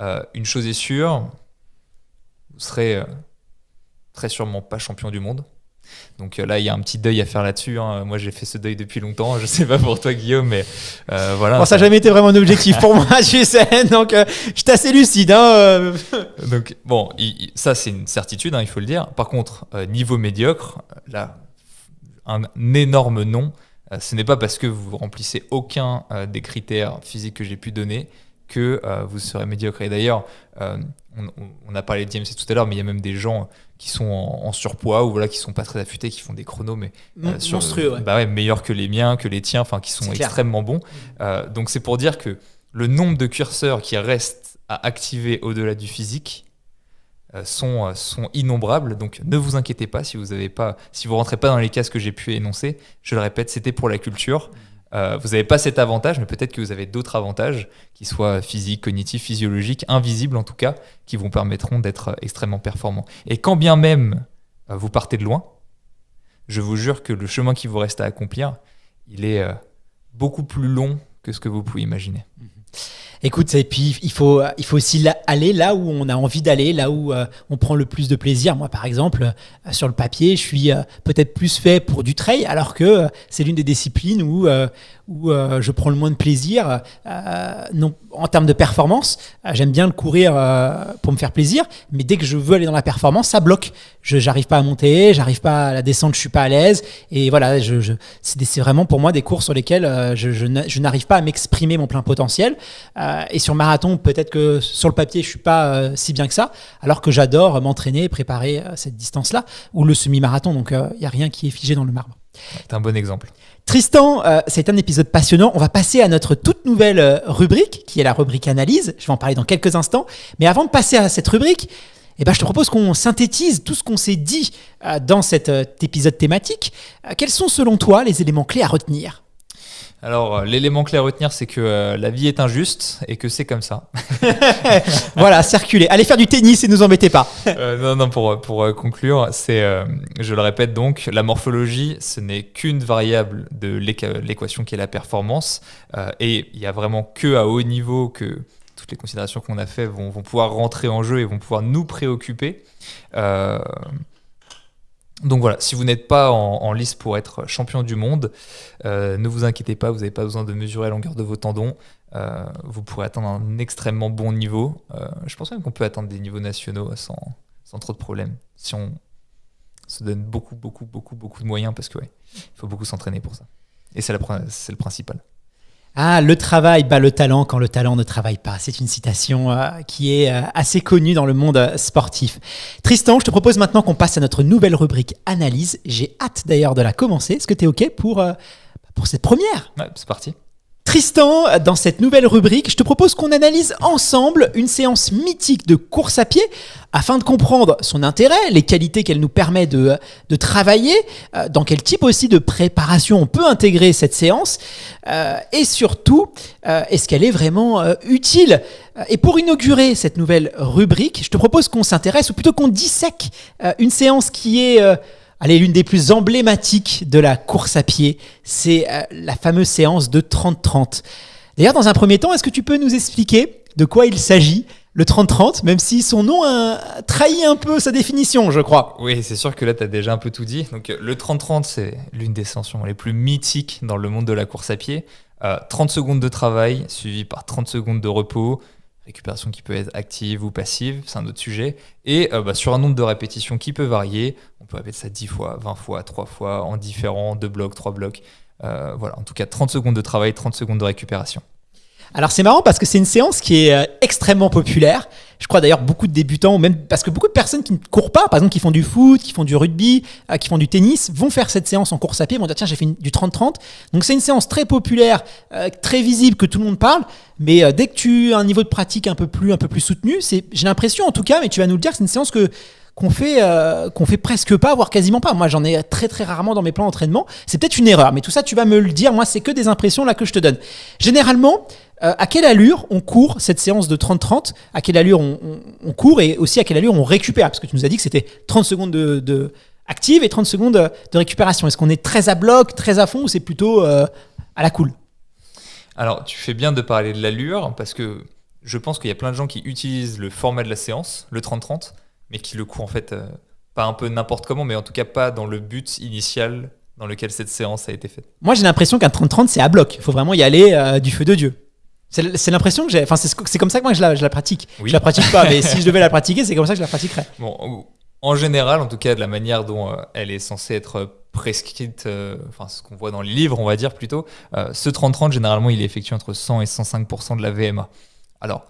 euh, une chose est sûre, vous serez euh, très sûrement pas champion du monde. Donc euh, là, il y a un petit deuil à faire là-dessus. Hein. Moi, j'ai fait ce deuil depuis longtemps. Je sais pas pour toi, Guillaume, mais euh, voilà. ça n'a jamais été vraiment un objectif pour moi, tu sais. Donc, euh, je suis assez lucide. Hein, donc, bon, ça, c'est une certitude, hein, il faut le dire. Par contre, niveau médiocre, là, un énorme non. ce n'est pas parce que vous remplissez aucun des critères physiques que j'ai pu donner que euh, vous serez médiocre. Et d'ailleurs, euh, on, a parlé de DMC tout à l'heure, mais il y a même des gens qui sont en, surpoids ou voilà qui sont pas très affûtés, qui font des chronos mais euh, bah meilleurs que les miens, que les tiens, enfin qui sont extrêmement bons. donc c'est pour dire que le nombre de curseurs qui restent à activer au-delà du physique sont, sont innombrables. Donc ne vous inquiétez pas si vous avez pas, si vous rentrez pas dans les cases que j'ai pu énoncer. Je le répète, c'était pour la culture. Euh, vous n'avez pas cet avantage, mais peut-être que vous avez d'autres avantages, qui soient physiques, cognitifs, physiologiques, invisibles en tout cas, qui vous permettront d'être extrêmement performant. Et quand bien même euh, vous partez de loin, je vous jure que le chemin qui vous reste à accomplir, il est euh, beaucoup plus long que ce que vous pouvez imaginer. Mhm. Écoute, et puis il faut, il faut aussi aller là où on a envie d'aller, là où euh, on prend le plus de plaisir. Moi, par exemple, euh, sur le papier, je suis euh, peut-être plus fait pour du trail, alors que c'est l'une des disciplines où, où je prends le moins de plaisir. non, en termes de performance, j'aime bien le courir pour me faire plaisir, mais dès que je veux aller dans la performance, ça bloque. Je n'arrive pas à monter, j'arrive pas à la descente, je suis pas à l'aise. Et voilà, je, je c'est vraiment pour moi des cours sur lesquels je, je n'arrive pas à m'exprimer mon plein potentiel. Euh, et sur marathon, peut-être que sur le papier, je suis pas euh, si bien que ça, alors que j'adore m'entraîner et préparer euh, cette distance-là, ou le semi-marathon, donc il n'y a rien qui est figé dans le marbre. C'est un bon exemple. Tristan, c'est un épisode passionnant. On va passer à notre toute nouvelle rubrique, qui est la rubrique analyse. Je vais en parler dans quelques instants. Mais avant de passer à cette rubrique, eh ben, je te propose qu'on synthétise tout ce qu'on s'est dit dans cet épisode thématique. Quels sont selon toi les éléments clés à retenir alors, euh, l'élément clé à retenir, c'est que euh, la vie est injuste et que c'est comme ça. voilà, circulez. Allez faire du tennis et ne nous embêtez pas. Euh, non, non, pour, conclure, c'est, je le répète donc, la morphologie, ce n'est qu'une variable de l'équation qui est la performance. et il n'y a vraiment que à haut niveau que toutes les considérations qu'on a faites vont, vont, pouvoir rentrer en jeu et vont pouvoir nous préoccuper. Donc voilà, si vous n'êtes pas en, liste lice pour être champion du monde, euh, ne vous inquiétez pas, vous n'avez pas besoin de mesurer la longueur de vos tendons. Euh, vous pourrez atteindre un extrêmement bon niveau. Euh, je pense même qu'on peut atteindre des niveaux nationaux sans, trop de problèmes. Si on se donne beaucoup, beaucoup, beaucoup, beaucoup de moyens, parce que il faut beaucoup s'entraîner pour ça. Et c'est le principal. Ah, le travail bat le talent quand le talent ne travaille pas. C'est une citation euh, qui est euh, assez connue dans le monde euh, sportif. Tristan, je te propose maintenant qu'on passe à notre nouvelle rubrique analyse. J'ai hâte d'ailleurs de la commencer. Est-ce que tu es OK pour, pour cette première ouais, C'est parti. Tristan, dans cette nouvelle rubrique, je te propose qu'on analyse ensemble une séance mythique de course à pied afin de comprendre son intérêt, les qualités qu'elle nous permet de, travailler, euh, dans quel type aussi de préparation on peut intégrer cette séance euh, et surtout, euh, est-ce qu'elle est vraiment utile et pour inaugurer cette nouvelle rubrique, je te propose qu'on s'intéresse, ou plutôt qu'on dissèque, une séance qui est Allez, l'une des plus emblématiques de la course à pied, c'est euh, la fameuse séance de 30-30. D'ailleurs, dans un premier temps, est-ce que tu peux nous expliquer de quoi il s'agit le 30-30, même si son nom a trahi un peu sa définition, je crois. Oui, c'est sûr que là, tu as déjà un peu tout dit. Donc, euh, le 30-30, c'est l'une des sanctions les plus mythiques dans le monde de la course à pied. 30 euh, secondes de travail, suivies par 30 secondes de repos, récupération qui peut être active ou passive, c'est un autre sujet, et bah, sur un nombre de répétitions qui peut varier on peut répéter ça 10 fois, 20 fois, 3 fois, en différents, 2 blocs, 3 blocs. Euh, voilà, en tout cas 30 secondes de travail, 30 secondes de récupération. Alors c'est marrant parce que c'est une séance qui est euh, extrêmement populaire. Je crois d'ailleurs beaucoup de débutants, même parce que beaucoup de personnes qui ne courent pas, par exemple qui font du foot, qui font du rugby, euh, qui font du tennis, vont faire cette séance en course à pied, vont dire tiens j'ai fait du 30-30. Donc c'est une séance très populaire, très visible, que tout le monde parle. Mais dès que tu as un niveau de pratique un peu plus, un peu plus soutenu, j'ai l'impression en tout cas, mais tu vas nous le dire, c'est une séance que qu'on fait, euh, qu'on fait presque pas, voire quasiment pas. Moi, j'en ai très très rarement dans mes plans d'entraînement. C'est peut-être une erreur, mais tout ça, tu vas me le dire. Moi, c'est que des impressions là que je te donne. Généralement, euh, à quelle allure on court cette séance de 30-30 À quelle allure on, court et aussi à quelle allure on récupère Parce que tu nous as dit que c'était 30 secondes de, active et 30 secondes de récupération. Est-ce qu'on est très à bloc, très à fond ou c'est plutôt euh, à la cool Alors, tu fais bien de parler de l'allure parce que je pense qu'il y a plein de gens qui utilisent le format de la séance, le 30-30, mais qui le coup en fait, euh, pas un peu n'importe comment, mais en tout cas pas dans le but initial dans lequel cette séance a été faite. Moi j'ai l'impression qu'un 30-30 c'est à bloc, il faut vraiment y aller euh, du feu de Dieu. C'est l'impression que j'ai, enfin c'est comme ça que moi je la, pratique. Oui. Je la pratique pas, mais si je devais la pratiquer, c'est comme ça que je la pratiquerais. Bon, en général, en tout cas de la manière dont euh, elle est censée être prescrite, enfin ce qu'on voit dans les livres on va dire plutôt, ce 30-30 généralement il est effectué entre 100 et 105% de la VMA. Alors,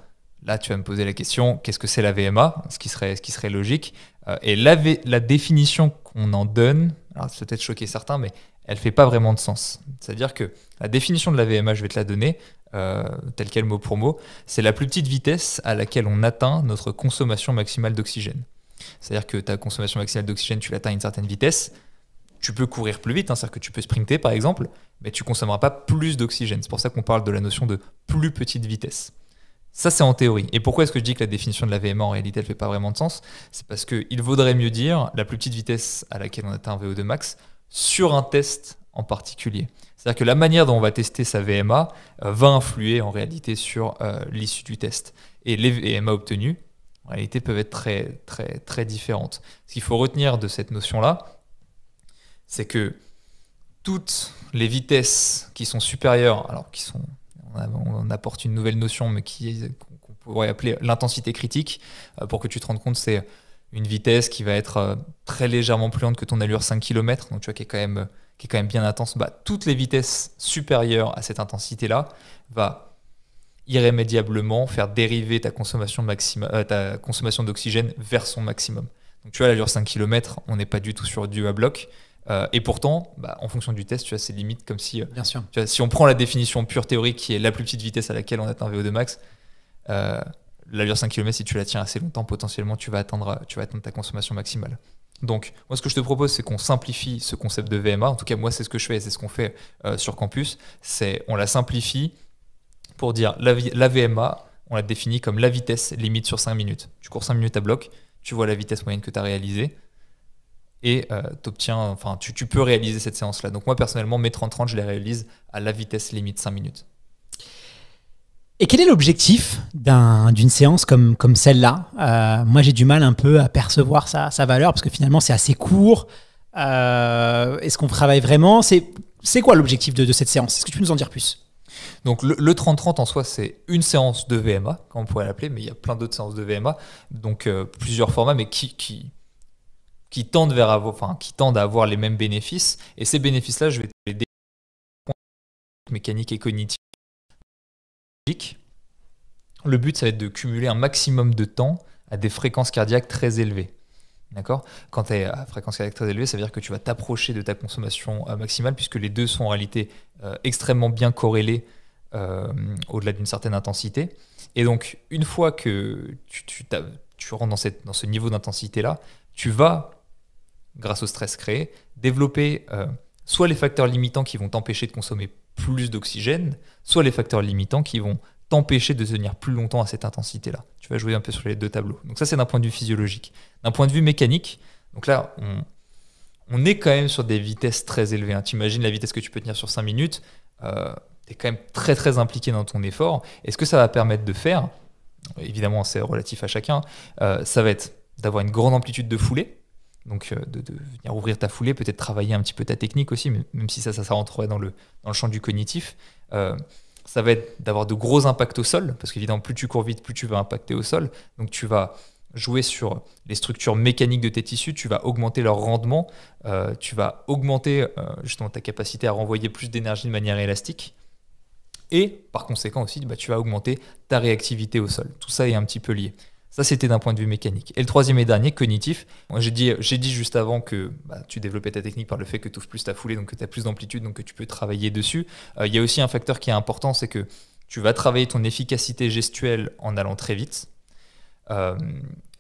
Là, tu vas me poser la question, qu'est-ce que c'est la VMA ce qui, serait, logique. Euh, et la, définition qu'on en donne, alors ça peut-être choquer certains, mais elle ne fait pas vraiment de sens. C'est-à-dire que la définition de la VMA, je vais te la donner, euh, tel quel mot pour mot, c'est la plus petite vitesse à laquelle on atteint notre consommation maximale d'oxygène. C'est-à-dire que ta consommation maximale d'oxygène, tu l'atteins à une certaine vitesse, tu peux courir plus vite, hein, c'est-à-dire que tu peux sprinter par exemple, mais tu consommeras pas plus d'oxygène. C'est pour ça qu'on parle de la notion de plus petite vitesse. Ça, c'est en théorie. Et pourquoi est-ce que je dis que la définition de la VMA en réalité, ne fait pas vraiment de sens C'est parce qu'il vaudrait mieux dire la plus petite vitesse à laquelle on atteint un VO2 max sur un test en particulier. C'est-à-dire que la manière dont on va tester sa VMA euh, va influer en réalité sur euh, l'issue du test. Et les VMA obtenues, en réalité, peuvent être très, très, très différentes. Ce qu'il faut retenir de cette notion-là, c'est que toutes les vitesses qui sont supérieures, alors qui sont on, apporte une nouvelle notion, mais qu'on pourrait appeler l'intensité critique. Euh, pour que tu te rendes compte, c'est une vitesse qui va être euh, très légèrement plus lente que ton allure 5 km, donc tu vois, qui est quand même, est quand même bien intense. Bah, toutes les vitesses supérieures à cette intensité-là va irrémédiablement faire dériver ta consommation, euh, ta consommation d'oxygène vers son maximum. Donc tu vois, l'allure 5 km, on n'est pas du tout sur du à bloc. Euh, et pourtant, bah, en fonction du test, tu as ces limites comme si. Euh, Bien sûr. si on prend la définition pure théorique qui est la plus petite vitesse à laquelle on atteint VO2 max, euh, l'allure 5 km, si tu la tiens assez longtemps, potentiellement, tu vas atteindre, euh, tu vas atteindre ta consommation maximale. Donc, moi, ce que je te propose, c'est qu'on simplifie ce concept de VMA. En tout cas, moi, c'est ce que je fais et c'est ce qu'on fait sur campus. C'est on la simplifie pour dire la, la VMA, on la définit comme la vitesse limite sur 5 minutes. Tu cours 5 minutes à bloc, tu vois la vitesse moyenne que tu as réalisée et euh, enfin, tu, peux réaliser cette séance-là. Donc moi, personnellement, mes 30-30, je les réalise à la vitesse limite 5 minutes. Et quel est l'objectif d'une séance comme, comme celle-là euh, Moi, j'ai du mal un peu à percevoir sa, valeur parce que finalement, c'est assez court. Euh, est-ce qu'on travaille vraiment C'est quoi l'objectif de, cette séance Est-ce que tu peux nous en dire plus donc le 30-30 en soi, c'est une séance de VMA, comme on pourrait l'appeler, mais il y a plein d'autres séances de VMA, donc plusieurs formats, mais qui, qui tendent, vers enfin, qui à avoir les mêmes bénéfices. Et ces bénéfices-là, je vais les décrire mécanique et cognitive. Le but, ça va être de cumuler un maximum de temps à des fréquences cardiaques très élevées. D'accord Quand tu es à fréquence cardiaque très élevée, ça veut dire que tu vas t'approcher de ta consommation euh, maximale, puisque les deux sont en réalité euh, extrêmement bien corrélés euh, au-delà d'une certaine intensité. Et donc, une fois que tu, tu, tu rentres dans, cette, dans ce niveau d'intensité-là, tu vas grâce au stress créé, développer euh, soit les facteurs limitants qui vont t'empêcher de consommer plus d'oxygène, soit les facteurs limitants qui vont t'empêcher de tenir plus longtemps à cette intensité-là. Tu vas jouer un peu sur les deux tableaux. Donc ça, c'est d'un point de vue physiologique. D'un point de vue mécanique, donc là, on, est quand même sur des vitesses très élevées. Hein. T'imagines Tu imagines la vitesse que tu peux tenir sur 5 minutes, euh, tu es quand même très très impliqué dans ton effort. Et ce que ça va permettre de faire, évidemment c'est relatif à chacun, euh, ça va être d'avoir une grande amplitude de foulée, donc, euh, de, venir ouvrir ta foulée, peut-être travailler un petit peu ta technique aussi, même si ça, ça, rentrerait dans le, champ du cognitif. Euh, ça va être d'avoir de gros impacts au sol, parce qu'évidemment, plus tu cours vite, plus tu vas impacter au sol. Donc, tu vas jouer sur les structures mécaniques de tes tissus, tu vas augmenter leur rendement, euh, tu vas augmenter justement ta capacité à renvoyer plus d'énergie de manière élastique. Et par conséquent aussi, bah, tu vas augmenter ta réactivité au sol. Tout ça est un petit peu lié. Ça, c'était d'un point de vue mécanique. Et le troisième et dernier, cognitif. j'ai dit, juste avant que bah, tu développais ta technique par le fait que tu ouvres plus ta foulée, donc que tu as plus d'amplitude, donc que tu peux travailler dessus. Euh, il y a aussi un facteur qui est important, c'est que tu vas travailler ton efficacité gestuelle en allant très vite. Euh,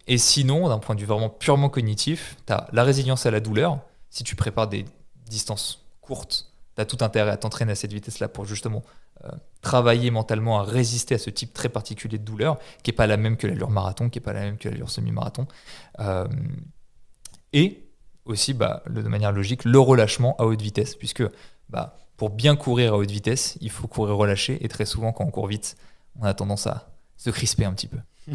et sinon, d'un point de vue vraiment purement cognitif, tu as la résilience à la douleur. Si tu prépares des distances courtes, tu as tout intérêt à t'entraîner à cette vitesse-là pour justement travailler mentalement à résister à ce type très particulier de douleur, qui n'est pas la même que l'allure marathon, qui n'est pas la même que l'allure semi-marathon. Euh, et aussi, bah, de manière logique, le relâchement à haute vitesse, puisque bah, pour bien courir à haute vitesse, il faut courir relâché, et très souvent, quand on court vite, on a tendance à se crisper un petit peu.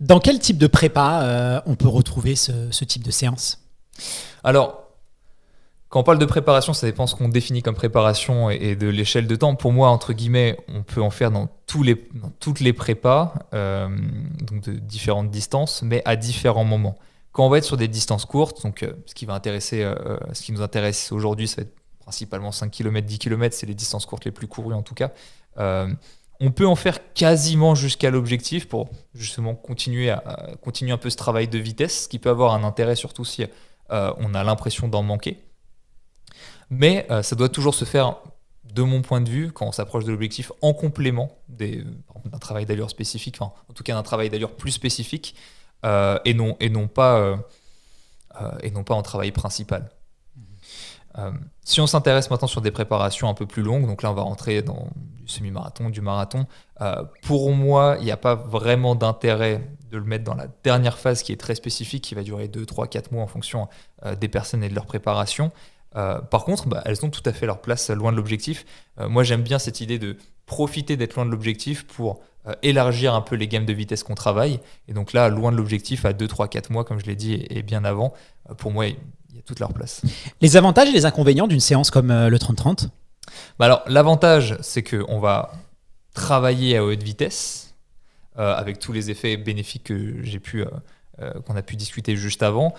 Dans quel type de prépa euh, on peut retrouver ce, ce type de séance Alors, quand on parle de préparation, ça dépend ce qu'on définit comme préparation et, de l'échelle de temps. Pour moi, entre guillemets, on peut en faire dans, toutes les prépas, euh, donc de différentes distances, mais à différents moments. Quand on va être sur des distances courtes, donc euh, ce qui va intéresser, euh, ce qui nous intéresse aujourd'hui, ça va être principalement 5 km, 10 km, c'est les distances courtes les plus courues en tout cas. on peut en faire quasiment jusqu'à l'objectif pour justement continuer, continuer un peu ce travail de vitesse, ce qui peut avoir un intérêt surtout si on a l'impression d'en manquer. Mais euh, ça doit toujours se faire, de mon point de vue, quand on s'approche de l'objectif, en complément d'un travail d'allure spécifique, en tout cas d'un travail d'allure plus spécifique, euh, et, non, et, non pas, euh, et non pas en travail principal. Mmh. si on s'intéresse maintenant sur des préparations un peu plus longues, donc là on va rentrer dans du semi-marathon, du marathon, pour moi il n'y a pas vraiment d'intérêt de le mettre dans la dernière phase qui est très spécifique, qui va durer 2, 3, 4 mois en fonction des personnes et de leur préparation. Euh, par contre, bah, elles ont tout à fait leur place loin de l'objectif. Euh, moi, j'aime bien cette idée de profiter d'être loin de l'objectif pour euh, élargir un peu les gammes de vitesse qu'on travaille. Et donc là, loin de l'objectif, à 2, 3, 4 mois, comme je l'ai dit, et, bien avant, pour moi, il y a toute leur place. Les avantages et les inconvénients d'une séance comme le 30-30 bah Alors, l'avantage, c'est qu'on va travailler à haute vitesse, avec tous les effets bénéfiques que j'ai pu... qu'on a pu discuter juste avant.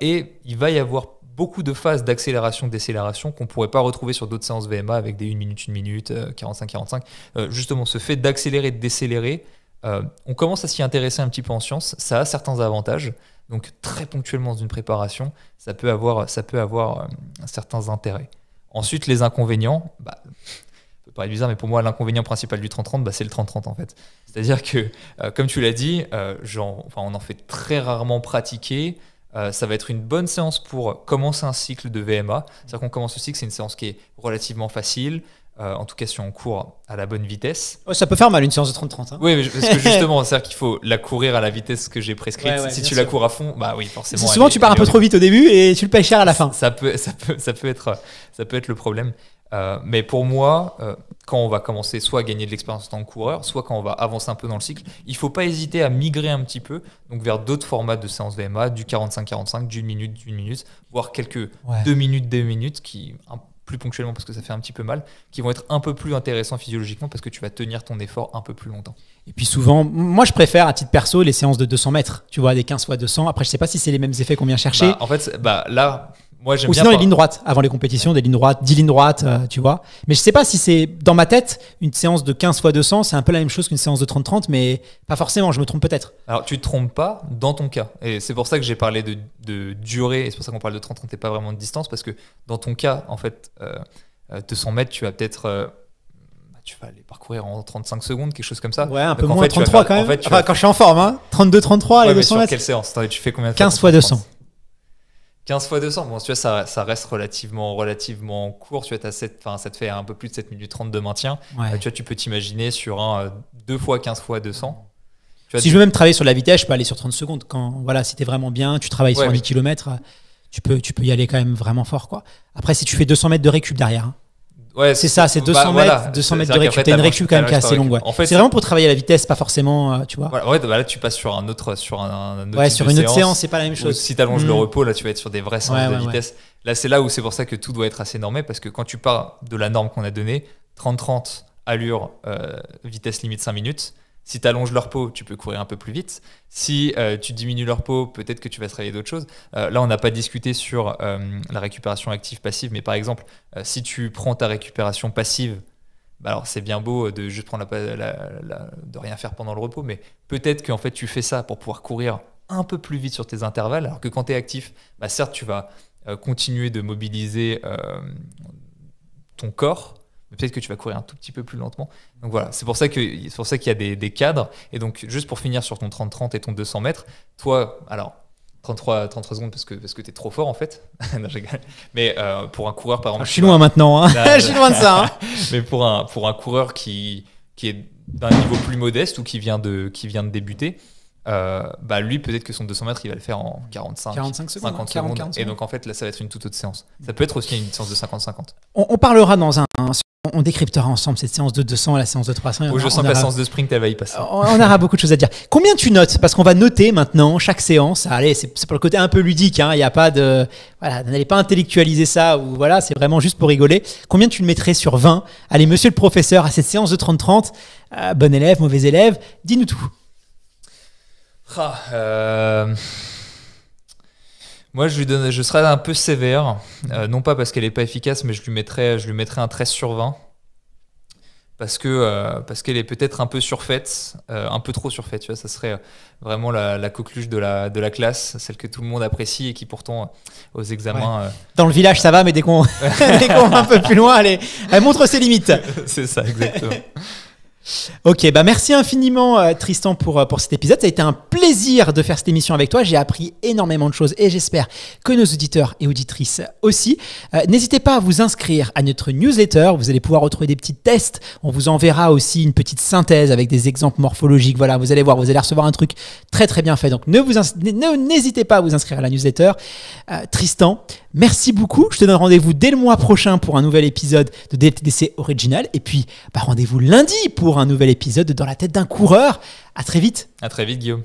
et il va y avoir beaucoup de phases d'accélération, décélération qu'on ne pourrait pas retrouver sur d'autres séances VMA avec des 1 minute, 1 minute, 45-45. Euh, euh, justement, ce fait d'accélérer, de décélérer, euh, on commence à s'y intéresser un petit peu en science. Ça a certains avantages. Donc, très ponctuellement dans une préparation, ça peut avoir, ça peut avoir certains intérêts. Ensuite, les inconvénients, bah, ça peut paraître bizarre, mais pour moi, l'inconvénient principal du 30-30, bah, c'est le 30-30 en fait. C'est-à-dire que, comme tu l'as dit, on en fait très rarement pratiquer. Euh, ça va être une bonne séance pour commencer un cycle de VMA. C'est-à-dire qu'on commence le cycle, c'est une séance qui est relativement facile, euh, en tout cas si on court à la bonne vitesse. ça peut faire mal une séance de 30-30. Hein. Oui, parce que justement, c'est-à-dire qu'il faut la courir à la vitesse que j'ai prescrite. si tu la cours à fond, bah oui, forcément. Souvent, tu pars un peu trop vite au début et tu le payes cher à la fin. Ça peut, ça peut, ça peut, être, ça peut être le problème. Euh, mais pour moi, quand on va commencer soit à gagner de l'expérience en tant que coureur, soit quand on va avancer un peu dans le cycle, il ne faut pas hésiter à migrer un petit peu donc vers d'autres formats de séances VMA, du 45-45, d'une minute, d'une minute, voire quelques deux minutes, deux minutes, qui plus ponctuellement parce que ça fait un petit peu mal, qui vont être un peu plus intéressants physiologiquement parce que tu vas tenir ton effort un peu plus longtemps. Et puis souvent, moi je préfère à titre perso les séances de 200 mètres, tu vois, des 15 fois 200. Après, je ne sais pas si c'est les mêmes effets qu'on vient chercher. Bah, en fait, bah, là, ou sinon les lignes droites, avant les compétitions, des lignes droites, 10 lignes droites, euh, tu vois. Mais je sais pas si c'est, dans ma tête, une séance de 15 fois 200, c'est un peu la même chose qu'une séance de 30-30, mais pas forcément, je me trompe peut-être. Alors, tu te trompes pas dans ton cas. Et c'est pour ça que j'ai parlé de, durée, et c'est pour ça qu'on parle de 30-30 et pas vraiment de distance, parce que dans ton cas, en fait, euh, 100 euh, mètres, tu vas peut-être. Euh, bah, tu vas aller parcourir en 35 secondes, quelque chose comme ça. Ouais, un peu moins, en fait, 33 quand même. quand je suis en forme, hein. 32-33, ouais, 200 mètres. quelle séance Tu fais combien 15 fois 200. 15 fois 200, bon, tu vois, ça, reste relativement, relativement court. Tu ça te fait un peu plus de 7 minutes 30 de maintien. Euh, tu vois, tu peux t'imaginer sur un 2 euh, fois 15 fois 200. si je veux même travailler sur la vitesse, je peux aller sur 30 secondes. Quand, voilà, si vraiment bien, tu travailles sur 8 10 km, tu peux, tu peux y aller quand même vraiment fort. Quoi. Après, si tu fais 200 mètres de récup derrière, hein, c'est ça, c'est 200 bah, mètres, 200 mètres de récup. T'as une récup quand même qui est assez longue. En fait, c'est vraiment pour travailler la vitesse, pas forcément, euh, tu vois. ouais, bah là tu passes sur un autre, sur un, autre ouais, sur une autre séance, c'est pas la même chose. Si t'allonges le hmm. repos, là tu vas être sur des vrais séances de vitesse. Là, c'est là où c'est pour ça que tout doit être assez normé parce que quand tu pars de la norme qu'on a donnée, 30-30 allure, euh, vitesse limite 5 minutes, si tu allonges leur peau, tu peux courir un peu plus vite. Si euh, tu diminues leur peau, peut-être que tu vas travailler d'autres choses. Euh, là, on n'a pas discuté sur euh, la récupération active-passive, mais par exemple, si tu prends ta récupération passive, bah alors c'est bien beau de juste prendre la, de rien faire pendant le repos, mais peut-être qu'en fait tu fais ça pour pouvoir courir un peu plus vite sur tes intervalles, alors que quand tu es actif, bah certes tu vas continuer de mobiliser ton corps, peut-être que tu vas courir un tout petit peu plus lentement. Donc voilà, c'est pour ça qu'il y a des, des, cadres. Et donc, juste pour finir sur ton 30-30 et ton 200 mètres, toi, alors, 33, 33 secondes parce que, parce que t'es trop fort en fait. mais euh, pour un coureur, par exemple. Ah, je suis loin maintenant, hein. je suis loin de ça. Hein. mais pour un, pour un coureur qui, qui est d'un niveau plus modeste ou qui vient de, qui vient de débuter, euh, bah lui peut-être que son 200 mètres il va le faire en 45, 45 secondes, 50 et donc en fait là ça va être une toute autre séance ça peut être aussi une séance de 50-50 on, parlera dans un, un on décryptera ensemble cette séance de 200 à la séance de 300. je sens que la séance de sprint, elle va y passer. On, aura beaucoup de choses à dire. Combien tu notes Parce qu'on va noter maintenant chaque séance. Allez, c'est pour le côté un peu ludique. Hein. Il n'y a pas de. Voilà, n'allez pas intellectualiser ça ou voilà, c'est vraiment juste pour rigoler. Combien tu le mettrais sur 20 Allez, monsieur le professeur, à cette séance de 30-30, euh, bon élève, mauvais élève, dis-nous tout. Ah, euh... Moi, je lui donne, je serais un peu sévère, euh, non pas parce qu'elle n'est pas efficace, mais je lui mettrais, je lui mettrais un 13 sur 20 parce que euh, parce qu'elle est peut-être un peu surfaite, euh, un peu trop surfaite. Tu vois, ça serait vraiment la, coqueluche de la de la classe, celle que tout le monde apprécie et qui pourtant aux examens. Dans le village, ça va, mais dès qu'on va un peu plus loin, elle, elle montre ses limites. C'est ça, exactement. Ok, bah merci infiniment euh, Tristan pour, euh, pour cet épisode. Ça a été un plaisir de faire cette émission avec toi. J'ai appris énormément de choses et j'espère que nos auditeurs et auditrices aussi. Euh, n'hésitez pas à vous inscrire à notre newsletter. Vous allez pouvoir retrouver des petits tests. On vous enverra aussi une petite synthèse avec des exemples morphologiques. Voilà, vous allez voir, vous allez recevoir un truc très très bien fait. Donc ne vous n'hésitez pas à vous inscrire à la newsletter. Tristan, merci beaucoup. Je te donne rendez-vous dès le mois prochain pour un nouvel épisode de DTDC Original. Et puis, bah, rendez-vous lundi pour un nouvel épisode dans la tête d'un coureur. À très vite. À très vite, Guillaume.